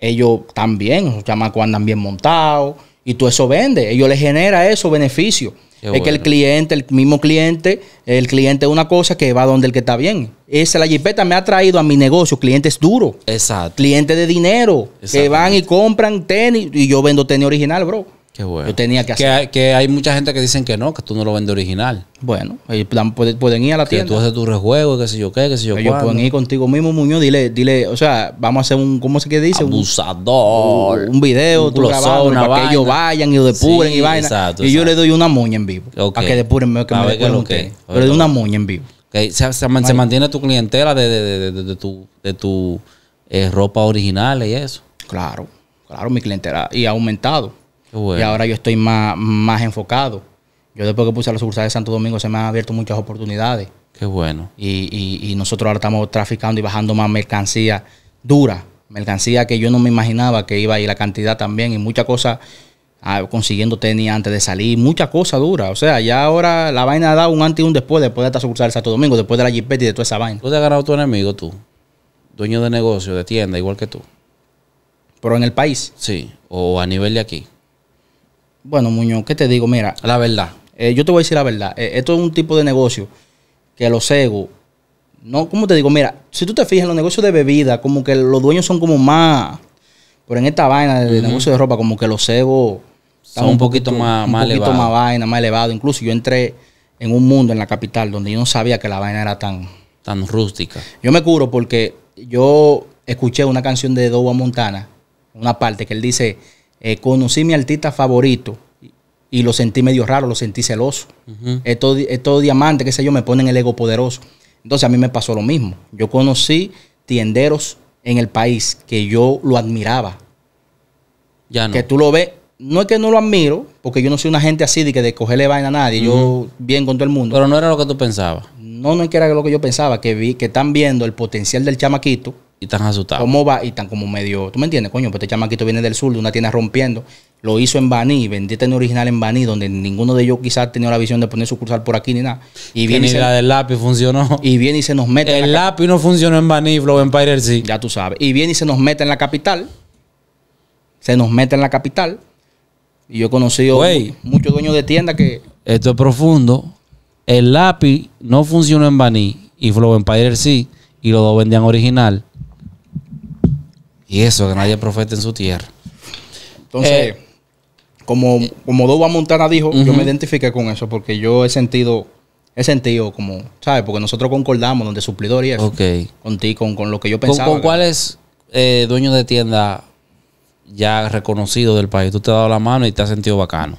Ellos también, los cuando andan bien montados y todo eso vende. Ellos les genera eso beneficio es que el cliente, el mismo cliente, el cliente es una cosa que va donde el que está bien. Esa la jipeta me ha traído a mi negocio clientes duros. Exacto. Clientes de dinero que van y compran tenis y yo vendo tenis original, bro. Qué bueno. Yo tenía que hacer. Que hay, mucha gente que dicen que no, que tú no lo vendes original. Bueno, ellos pueden, ir a la tienda. Que tú haces tu rejuego, qué sé yo qué, qué sé yo Ellos pueden ir contigo mismo, Muñoz, dile, dile, o sea, vamos a hacer un, ¿cómo se que dice? Abusador. Un, un video, un tú grabado, para que ellos vayan y lo depuren y vayan Exacto, y yo le doy una moña en vivo. A Para que depuren, me, que a me ver, que Pero le doy una moña en vivo. Okay. Se, se, mantiene tu clientela de, de, de, de tu, de tu eh, ropa original y eso. Claro, claro, mi clientela. Y ha aumentado. Y ahora yo estoy más, más enfocado. Yo después que puse la sucursal de Santo Domingo se me han abierto muchas oportunidades. Qué bueno. Y, nosotros ahora estamos traficando y bajando más mercancía dura. Mercancía que yo no me imaginaba que iba a ir la cantidad también y muchas cosas ah, consiguiendo tenis antes de salir, muchas cosas duras. O sea, ya ahora la vaina ha dado un antes y un después, después de esta sucursal de Santo Domingo, después de la jipeti y de toda esa vaina. Tú te has ganado tu enemigo, tú, dueño de negocio, de tienda, igual que tú. Pero en el país. Sí, o a nivel de aquí. Bueno, Muñoz, ¿qué te digo? Mira. La verdad. Eh, yo te voy a decir la verdad. Eh, esto es un tipo de negocio que los egos. No, ¿cómo te digo? Mira, si tú te fijas en los negocios de bebida, como que los dueños son como más. Pero en esta vaina del negocio de ropa, como que los egos. Son un poquito, más más, un poquito más vaina, más elevado. Incluso yo entré en un mundo en la capital donde yo no sabía que la vaina era tan. Tan rústica. Yo me curo porque yo escuché una canción de Dowa Montana, una parte que él dice eh, conocí mi artista favorito y lo sentí medio raro, lo sentí celoso. Uh todo estos, eh, diamantes, qué sé yo, me ponen el ego poderoso. Entonces a mí me pasó lo mismo. Yo conocí tienderos en el país que yo lo admiraba. Ya no. Que tú lo ves. No es que no lo admiro, porque yo no soy una gente así de que de cogerle vaina a nadie. Yo bien con todo el mundo. Pero no era lo que tú pensabas. No, no es que era lo que yo pensaba, que vi que están viendo el potencial del chamaquito y están asustados. ¿Cómo va? Y están como medio, ¿tú me entiendes, coño? Pues este chamaquito viene del sur, de una tienda rompiendo. Lo hizo en Baní, vendí en original en Baní, donde ninguno de ellos quizás tenía la visión de poner sucursal por aquí ni nada. Y viene. Y la del lápiz funcionó. Y viene y se nos mete. El lápiz no funcionó en Baní, Flow Empire sí. Ya tú sabes. Y viene y se nos mete en la capital. Se nos mete en la capital. Y yo he conocido muchos dueños de tienda que. Esto es profundo. El lápiz no funcionó en Baní y Flow Empire sí. Y los dos vendían original y eso, que nadie profeta en su tierra. Entonces, eh, como, como Montana dijo, yo me identifiqué con eso porque yo he sentido, he sentido como, ¿sabes? Porque nosotros concordamos donde suplidor y eso. Ok. Con ti, con, lo que yo pensaba. ¿Con, cuál es eh, de tienda ya reconocido del país tú te has dado la mano y te has sentido bacano?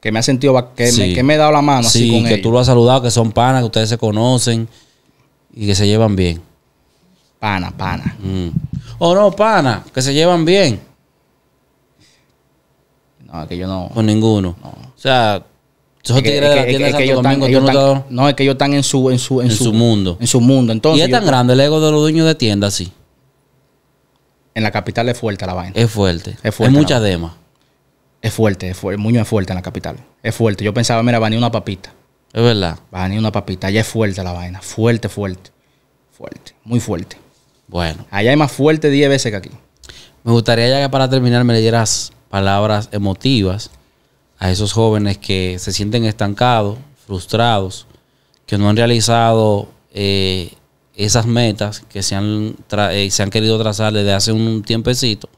Que me ha sentido, que, me, que he dado la mano. Sí, que tú lo has saludado, que son panas, que ustedes se conocen y que se llevan bien. Pana, pana. Mm. O oh, no, pana, que se llevan bien. No, que yo no. Con ninguno. O sea, esos tigres de la tienda de Domingo, yo no es que ellos están en su, en su, en, su, mundo. En su mundo. Entonces, y es tan grande el ego de los dueños de tiendas, sí. En la capital es fuerte la vaina. Es fuerte. Es fuerte. Es mucha dema. Es fuerte, es fuerte. Muño es fuerte en la capital. Es fuerte. Yo pensaba, mira, va a venir una papita. Es verdad. Va a venir una papita. Ya es fuerte la vaina. Fuerte, fuerte. Fuerte. Muy fuerte. Bueno. Allá hay más fuerte 10 veces que aquí. Me gustaría ya que para terminar me leyeras palabras emotivas a esos jóvenes que se sienten estancados, frustrados, que no han realizado eh, esas metas que se han, eh, se han querido trazar desde hace un tiempecito.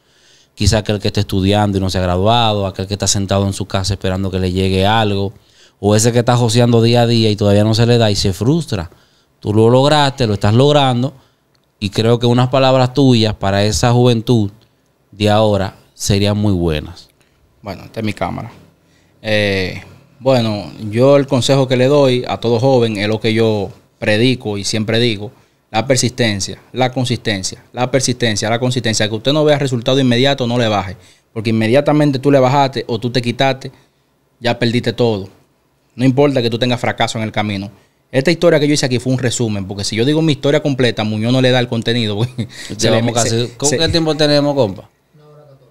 Quizá aquel que está estudiando y no se ha graduado, aquel que está sentado en su casa esperando que le llegue algo, o ese que está joseando día a día y todavía no se le da y se frustra. Tú lo lograste, lo estás logrando, y creo que unas palabras tuyas para esa juventud de ahora serían muy buenas. Bueno, esta es mi cámara. Eh, bueno, yo el consejo que le doy a todo joven es lo que yo predico y siempre digo. La persistencia, la consistencia, la persistencia, la consistencia. Que usted no vea resultado inmediato, no le baje. Porque inmediatamente tú le bajaste o tú te quitaste, ya perdiste todo. No importa que tú tengas fracaso en el camino. Esta historia que yo hice aquí fue un resumen, porque si yo digo mi historia completa, Muñoz no le da el contenido. ¿Con ¿Qué tiempo tenemos, compa?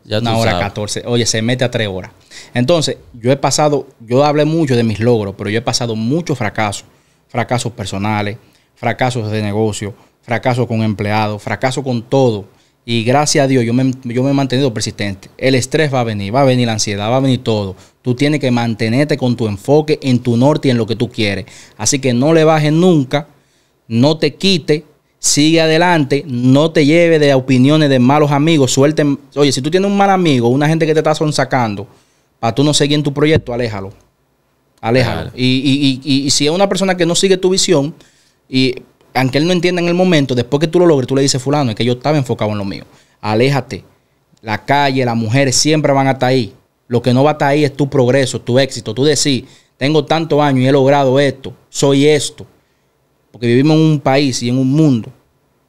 Ya una hora 14. Oye, se mete a tres horas. Entonces, yo he pasado, yo hablé mucho de mis logros, pero yo he pasado muchos fracasos. Fracasos personales, fracasos de negocio, fracasos con empleados, fracasos con todo. Y gracias a Dios yo me, he mantenido persistente. El estrés va a venir, va a venir la ansiedad, va a venir todo. Tú tienes que mantenerte con tu enfoque en tu norte y en lo que tú quieres. Así que no le bajes nunca, no te quite, sigue adelante, no te lleve de opiniones de malos amigos. Suelten, oye, si tú tienes un mal amigo, una gente que te está sonsacando, para tú no seguir en tu proyecto, aléjalo. Aléjalo. Y, y si es una persona que no sigue tu visión, y aunque él no entienda en el momento, después que tú lo logres, tú le dices, fulano, es que yo estaba enfocado en lo mío. Aléjate. La calle, las mujeres siempre van a estar ahí. Lo que no va a ahí es tu progreso, tu éxito. Tú decís, tengo tantos años y he logrado esto, soy esto. Porque vivimos en un país y en un mundo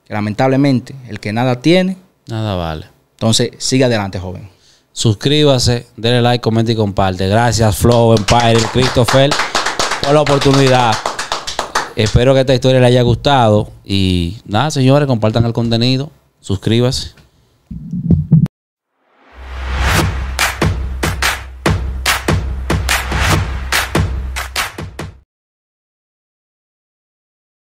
que lamentablemente el que nada tiene, nada vale. Entonces, sigue adelante, joven. Suscríbase, denle like, comente y comparte. Gracias, Flow, Empire, Christopher, por la oportunidad. Espero que esta historia les haya gustado. Y nada, señores, compartan el contenido. Suscríbase.